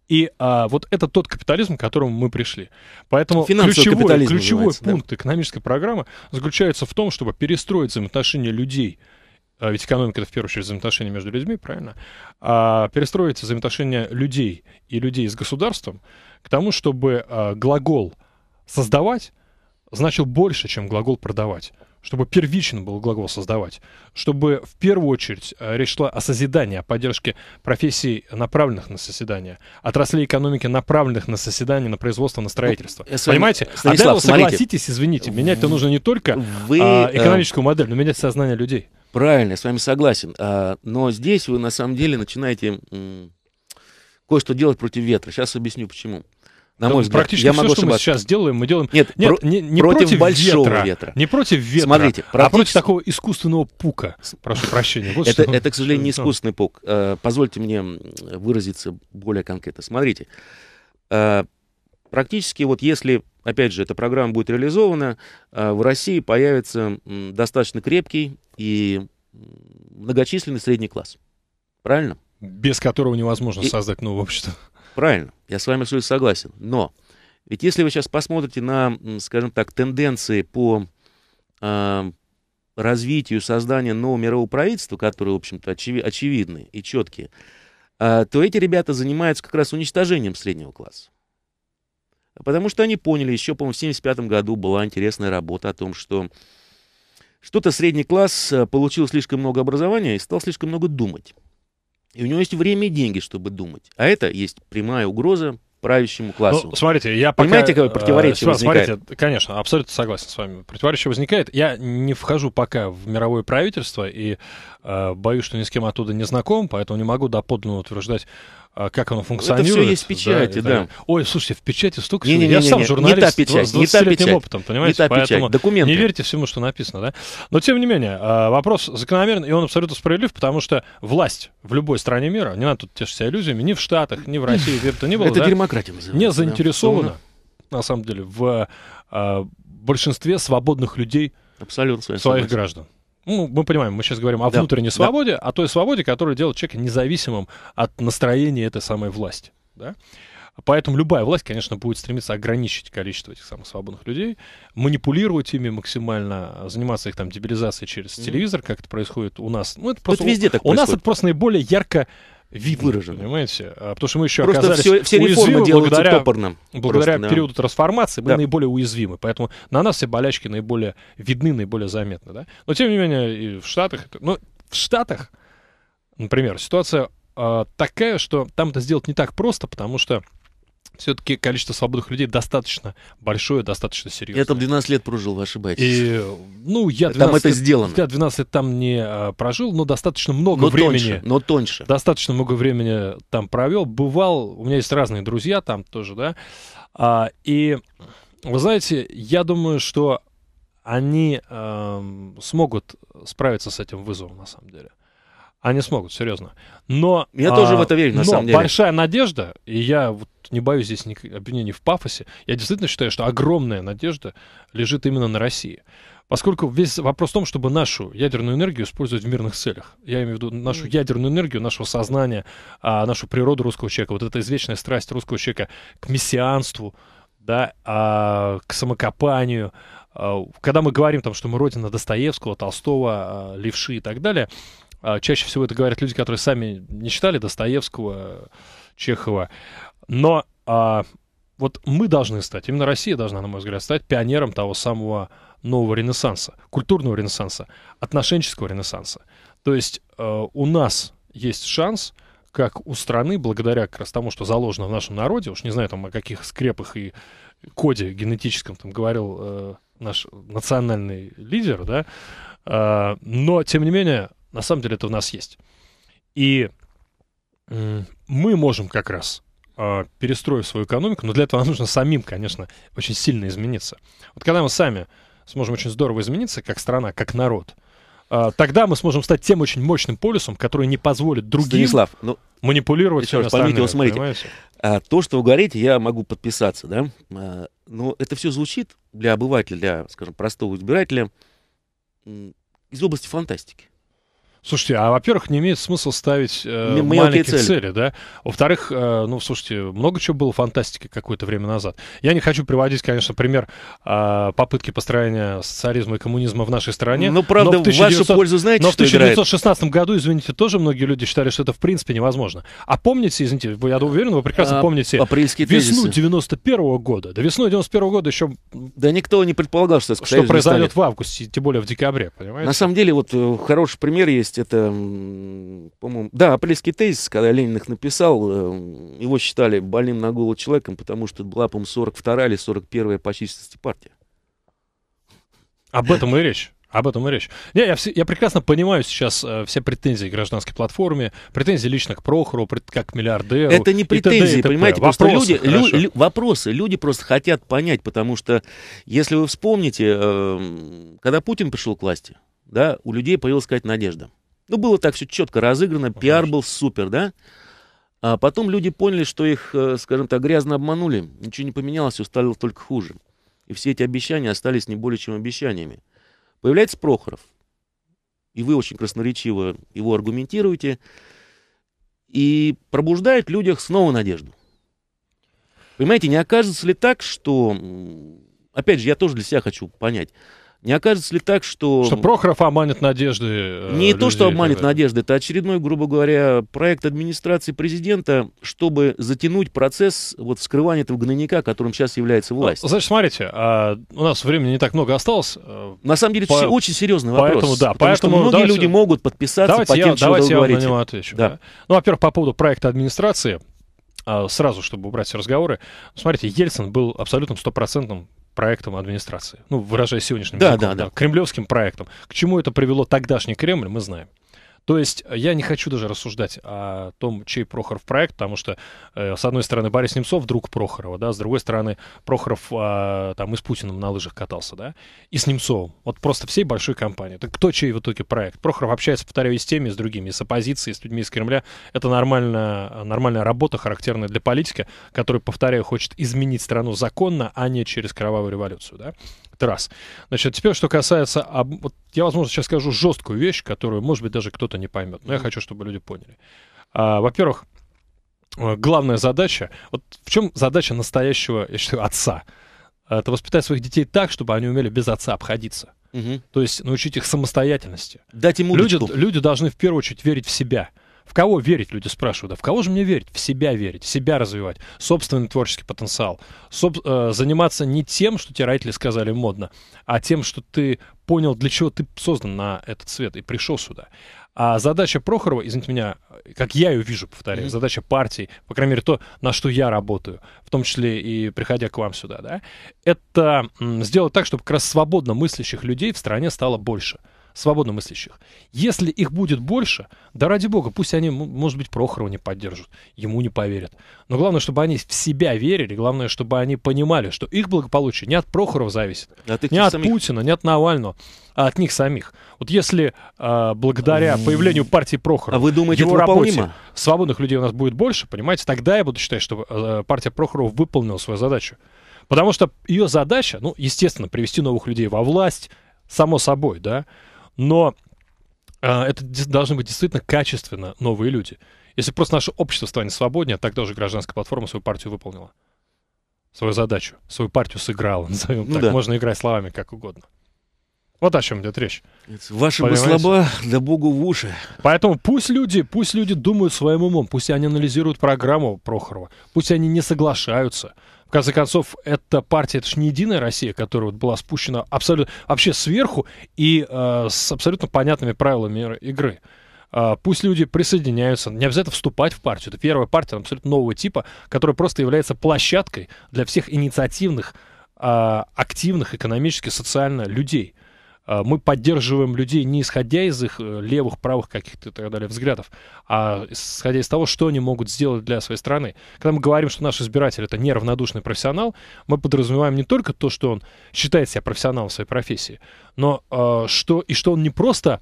Speaker 2: И а, вот это тот капитализм, к которому мы пришли. Поэтому Финансовый ключевой, ключевой пункт да. экономической программы заключается в том, чтобы перестроить взаимоотношения людей – а, ведь экономика это в первую очередь взаимоотношения между людьми, правильно, а перестроить взаимоотношения людей и людей с государством к тому, чтобы а, глагол создавать значил больше, чем глагол продавать чтобы первичным был глагол создавать, чтобы в первую очередь а, речь шла о созидании, о поддержке профессий, направленных на созидание, отраслей экономики, направленных на созидание, на производство, на строительство. Ну, э, Понимаете? Станислав, а для этого, согласитесь, извините, менять-то нужно не только Вы, а, э, экономическую э... модель, но менять сознание людей.
Speaker 1: Правильно, я с вами согласен. А, но здесь вы на самом деле начинаете кое-что делать против ветра. Сейчас объясню почему. На мой взгляд, практически я все, могу что мы сейчас
Speaker 2: делаем, мы делаем нет, нет про... не, не против, против большого ветра, ветра, не против ветра, смотрите, практически... а против такого искусственного пука. Прошу прощения. Вот это, что... это, к сожалению, не искусственный
Speaker 1: пук. А, позвольте мне выразиться более конкретно. Смотрите, а, Практически вот если, опять же, эта программа будет реализована, э, в России появится достаточно крепкий и многочисленный средний класс. Правильно? Без которого невозможно и... создать новое общество. Правильно, я с вами абсолютно согласен. Но ведь если вы сейчас посмотрите на, скажем так, тенденции по э, развитию создания нового мирового правительства, которые, в общем-то, очеви- очевидны и четкие, э, то эти ребята занимаются как раз уничтожением среднего класса. Потому что они поняли, еще, по-моему, в 1975 году была интересная работа о том, что что-то средний класс э, получил слишком много образования и стал слишком много думать. И у него есть время и деньги, чтобы думать. А это есть прямая угроза правящему ну, классу. Ну,
Speaker 2: смотрите, я пока... Понимаете, какое э, противоречие возникает? Смотрите, конечно, абсолютно согласен с вами. Противоречие возникает. Я не вхожу пока в мировое правительство и э, боюсь, что ни с кем оттуда не знаком, поэтому не могу доподлинно утверждать а, как оно функционирует. Это все есть в печати, да. да. Ой, слушайте, в печати столько не, всего. Не, не, я не, сам не, журналист не та печать, с 20 не та печать, опытом, понимаете? Не та Поэтому печать, документы. не верьте всему, что написано, да? Но, тем не менее, а, вопрос закономерный, и он абсолютно справедлив, потому что власть в любой стране мира, не надо тут тешиться иллюзиями, ни в Штатах, ни в России, где бы то ни было, Это да, демократия Не заинтересована, да. на самом деле, в а, большинстве свободных людей Абсолютно своих граждан ну, мы понимаем, мы сейчас говорим о да. внутренней свободе, да. о той свободе, которая делает человека независимым от настроения этой самой власти. Да? Поэтому любая власть, конечно, будет стремиться ограничить количество этих самых свободных людей, манипулировать ими максимально, заниматься их там дебилизацией через телевизор, как это происходит у нас. Ну, это просто, это везде так у происходит. нас это просто наиболее ярко вид выражен понимаете? А, потому что мы еще Просто оказались все, все реформы благодаря, топорно. Благодаря Просто, периоду да. трансформации мы да. наиболее уязвимы, поэтому на нас все болячки наиболее видны, наиболее заметны. Да? Но тем не менее и в Штатах... Ну, в Штатах, например, ситуация э, такая, что там это сделать не так просто, потому что все-таки количество свободных людей достаточно большое, достаточно серьезное. Я там 12 лет прожил, вы ошибаетесь. И, ну, я 12 там это лет, сделано. Я 12 лет там не а, прожил, но достаточно много но времени. Тоньше, но тоньше. Достаточно много времени там провел. Бывал, у меня есть разные друзья там тоже, да. А, и, вы знаете, я думаю, что они э, смогут справиться с этим вызовом на самом деле. Они смогут, серьезно. Но, я а, тоже в это верю, на но самом деле. большая надежда, и я вот не боюсь здесь ни, обвинений в пафосе, я действительно считаю, что огромная надежда лежит именно на России. Поскольку весь вопрос в том, чтобы нашу ядерную энергию использовать в мирных целях. Я имею в виду нашу ядерную энергию, нашего сознания, а, нашу природу русского человека, вот эта извечная страсть русского человека к мессианству, да, а, к самокопанию. А, когда мы говорим, там, что мы родина Достоевского, Толстого, а, Левши и так далее, а, чаще всего это говорят люди, которые сами не читали Достоевского, Чехова. Но а, вот мы должны стать, именно Россия должна, на мой взгляд, стать пионером того самого нового ренессанса, культурного ренессанса, отношенческого ренессанса. То есть э, у нас есть шанс, как у страны, благодаря как раз тому, что заложено в нашем народе, уж не знаю там о каких скрепах и коде генетическом там говорил э, наш национальный лидер, да, э, но тем не менее на самом деле это у нас есть. И мы можем как раз а, перестроив свою экономику, но для этого нам нужно самим, конечно, очень сильно измениться. Вот когда мы сами сможем очень здорово измениться, как страна, как народ, а, тогда мы сможем стать тем очень мощным полюсом, который не позволит другим Станислав, ну, манипулировать.
Speaker 1: Еще раз, по видео смотрите. А, то, что вы говорите, я могу подписаться, да? А, но это все звучит для обывателя, для, скажем, простого избирателя из области
Speaker 2: фантастики. Слушайте, а во-первых, не имеет смысла ставить э, маленькие цели. цели, да? Во-вторых, э, ну, слушайте, много чего было фантастики какое-то время назад. Я не хочу приводить, конечно, пример э, попытки построения социализма и коммунизма в нашей стране. Ну, правда, но в 1900... вашу пользу знаете, Но что в 1916 играет? году, извините, тоже многие люди считали, что это в принципе невозможно. А помните, извините, я уверен, вы прекрасно а, помните весну 91 года. да, весны 91 года еще...
Speaker 1: Да никто не предполагал, что это Что произойдет
Speaker 2: в августе, тем более в декабре, понимаете? На самом деле, вот
Speaker 1: э, хороший пример есть есть это, по-моему, да, апрельский тезис, когда Ленин их написал, э, его считали больным на голову человеком, потому что это была, по-моему, 42 или 41 по
Speaker 2: численности партия. Об этом и речь. Об этом и речь. Не, я, я прекрасно понимаю сейчас э, все претензии к гражданской платформе, претензии лично к Прохору, прет, как к миллиардеру. Это не претензии, и т.д. и т.п. понимаете, вопросы, просто люди, лю, лю,
Speaker 1: вопросы, люди просто хотят понять, потому что, если вы вспомните, э, когда Путин пришел к власти, да, у людей появилась какая-то надежда. Ну, было так все четко разыграно, Конечно. пиар был супер, да? А потом люди поняли, что их, э, скажем так, грязно обманули, ничего не поменялось, все стало только хуже. И все эти обещания остались не более чем обещаниями. Появляется Прохоров, и вы очень красноречиво его аргументируете, и пробуждает в людях снова надежду. Понимаете, не окажется ли так, что... Опять же, я тоже для себя хочу понять. Не окажется ли так, что... Что Прохоров
Speaker 2: обманет надежды э, Не людей, то, что обманет да.
Speaker 1: надежды, это очередной, грубо говоря, проект администрации президента, чтобы затянуть процесс вот вскрывания этого гнойника, которым сейчас является ну, власть. Значит, смотрите,
Speaker 2: а у нас времени не так много осталось. Э, на самом деле, По... это очень серьезный вопрос. Поэтому, да, потому поэтому, что многие давайте... люди могут подписаться давайте по тем, я, что давайте вы Давайте я на него отвечу. Да. Да. Ну, во-первых, по поводу проекта администрации а, сразу, чтобы убрать все разговоры. Смотрите, Ельцин был абсолютным стопроцентным проектом администрации. Ну, выражаясь сегодняшним да, языком, да, да. кремлевским проектом. К чему это привело тогдашний Кремль, мы знаем. То есть э, я не хочу даже рассуждать о том, чей Прохоров проект, потому что, э, с одной стороны, Борис Немцов друг Прохорова, да, с другой стороны, Прохоров э, там и с Путиным на лыжах катался, да, и с Немцовым. Вот просто всей большой компании. Так кто чей в итоге проект? Прохоров общается, повторяю, и с теми, и с другими, и с оппозицией, и с людьми из Кремля. Это нормальная нормальная работа, характерная для политика, который, повторяю, хочет изменить страну законно, а не через кровавую революцию, да раз. Значит, теперь, что касается... Об... Вот я, возможно, сейчас скажу жесткую вещь, которую, может быть, даже кто-то не поймет, но я хочу, чтобы люди поняли. А, во-первых, э, главная задача... Вот в чем задача настоящего, я считаю, отца? Это воспитать своих детей так, чтобы они умели без отца обходиться. Угу. То есть научить их самостоятельности. Дать им удочку. люди, люди должны в первую очередь верить в себя – в кого верить, люди спрашивают, Да в кого же мне верить? В себя верить, в себя развивать, собственный творческий потенциал, соб, э, заниматься не тем, что тебе родители сказали модно, а тем, что ты понял, для чего ты создан на этот свет и пришел сюда. А задача Прохорова, извините меня, как я ее вижу, повторяю, mm-hmm. задача партии, по крайней мере, то, на что я работаю, в том числе и приходя к вам сюда, да, это сделать так, чтобы как раз свободно мыслящих людей в стране стало больше свободно мыслящих. Если их будет больше, да ради бога, пусть они, может быть, Прохорова не поддержат, ему не поверят. Но главное, чтобы они в себя верили, главное, чтобы они понимали, что их благополучие не от Прохорова зависит, от не от самих. Путина, не от Навального, а от них самих. Вот если э, благодаря появлению партии Прохорова а вы думаете, его работе свободных людей у нас будет больше, понимаете, тогда я буду считать, что э, партия Прохорова выполнила свою задачу. Потому что ее задача, ну, естественно, привести новых людей во власть, само собой, да, но э, это должны быть действительно качественно новые люди. Если просто наше общество станет свободнее, тогда уже гражданская платформа свою партию выполнила. Свою задачу, свою партию сыграла, <laughs> назовем ну так. Да. Можно играть словами как угодно. Вот о чем идет речь. Ваши Понимаете? бы слаба, да богу в уши. Поэтому пусть люди, пусть люди думают своим умом, пусть они анализируют программу Прохорова, пусть они не соглашаются. В конце концов, эта партия, это же не единая Россия, которая вот была спущена абсолютно, вообще сверху и э, с абсолютно понятными правилами игры. Э, пусть люди присоединяются, не обязательно вступать в партию. Это первая партия абсолютно нового типа, которая просто является площадкой для всех инициативных, э, активных экономически, социально людей – Э, мы поддерживаем людей не исходя из их э, левых, правых каких-то и так далее взглядов, а исходя из того, что они могут сделать для своей страны. Когда мы говорим, что наш избиратель — это неравнодушный профессионал, мы подразумеваем не только то, что он считает себя профессионалом в своей профессии, но э, что, и что он не просто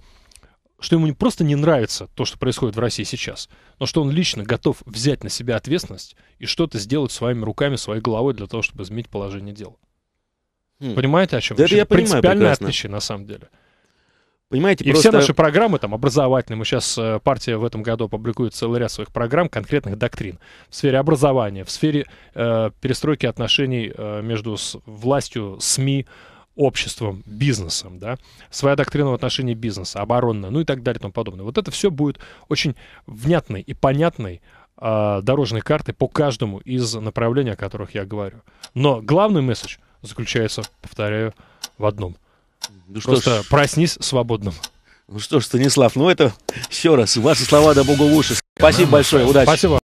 Speaker 2: что ему не просто не нравится то, что происходит в России сейчас, но что он лично готов взять на себя ответственность и что-то сделать своими руками, своей головой для того, чтобы изменить положение дела. Хм. Понимаете, о чем да я? Это я принципиальное прекрасно. отличие, на самом деле. Понимаете, и просто... все наши программы там образовательные, мы сейчас, э, партия в этом году публикует целый ряд своих программ, конкретных доктрин в сфере образования, в сфере э, перестройки отношений э, между с, властью, СМИ, обществом, бизнесом, да, своя доктрина в отношении бизнеса, оборонная, ну и так далее и тому подобное. Вот это все будет очень внятной и понятной э, дорожной картой по каждому из направлений, о которых я говорю. Но главный месседж — заключается, повторяю, в одном. Ну, Просто ж... проснись свободным. Ну что ж, Станислав,
Speaker 1: ну это еще раз, ваши слова, да Бога в Спасибо большое, удачи. Спасибо.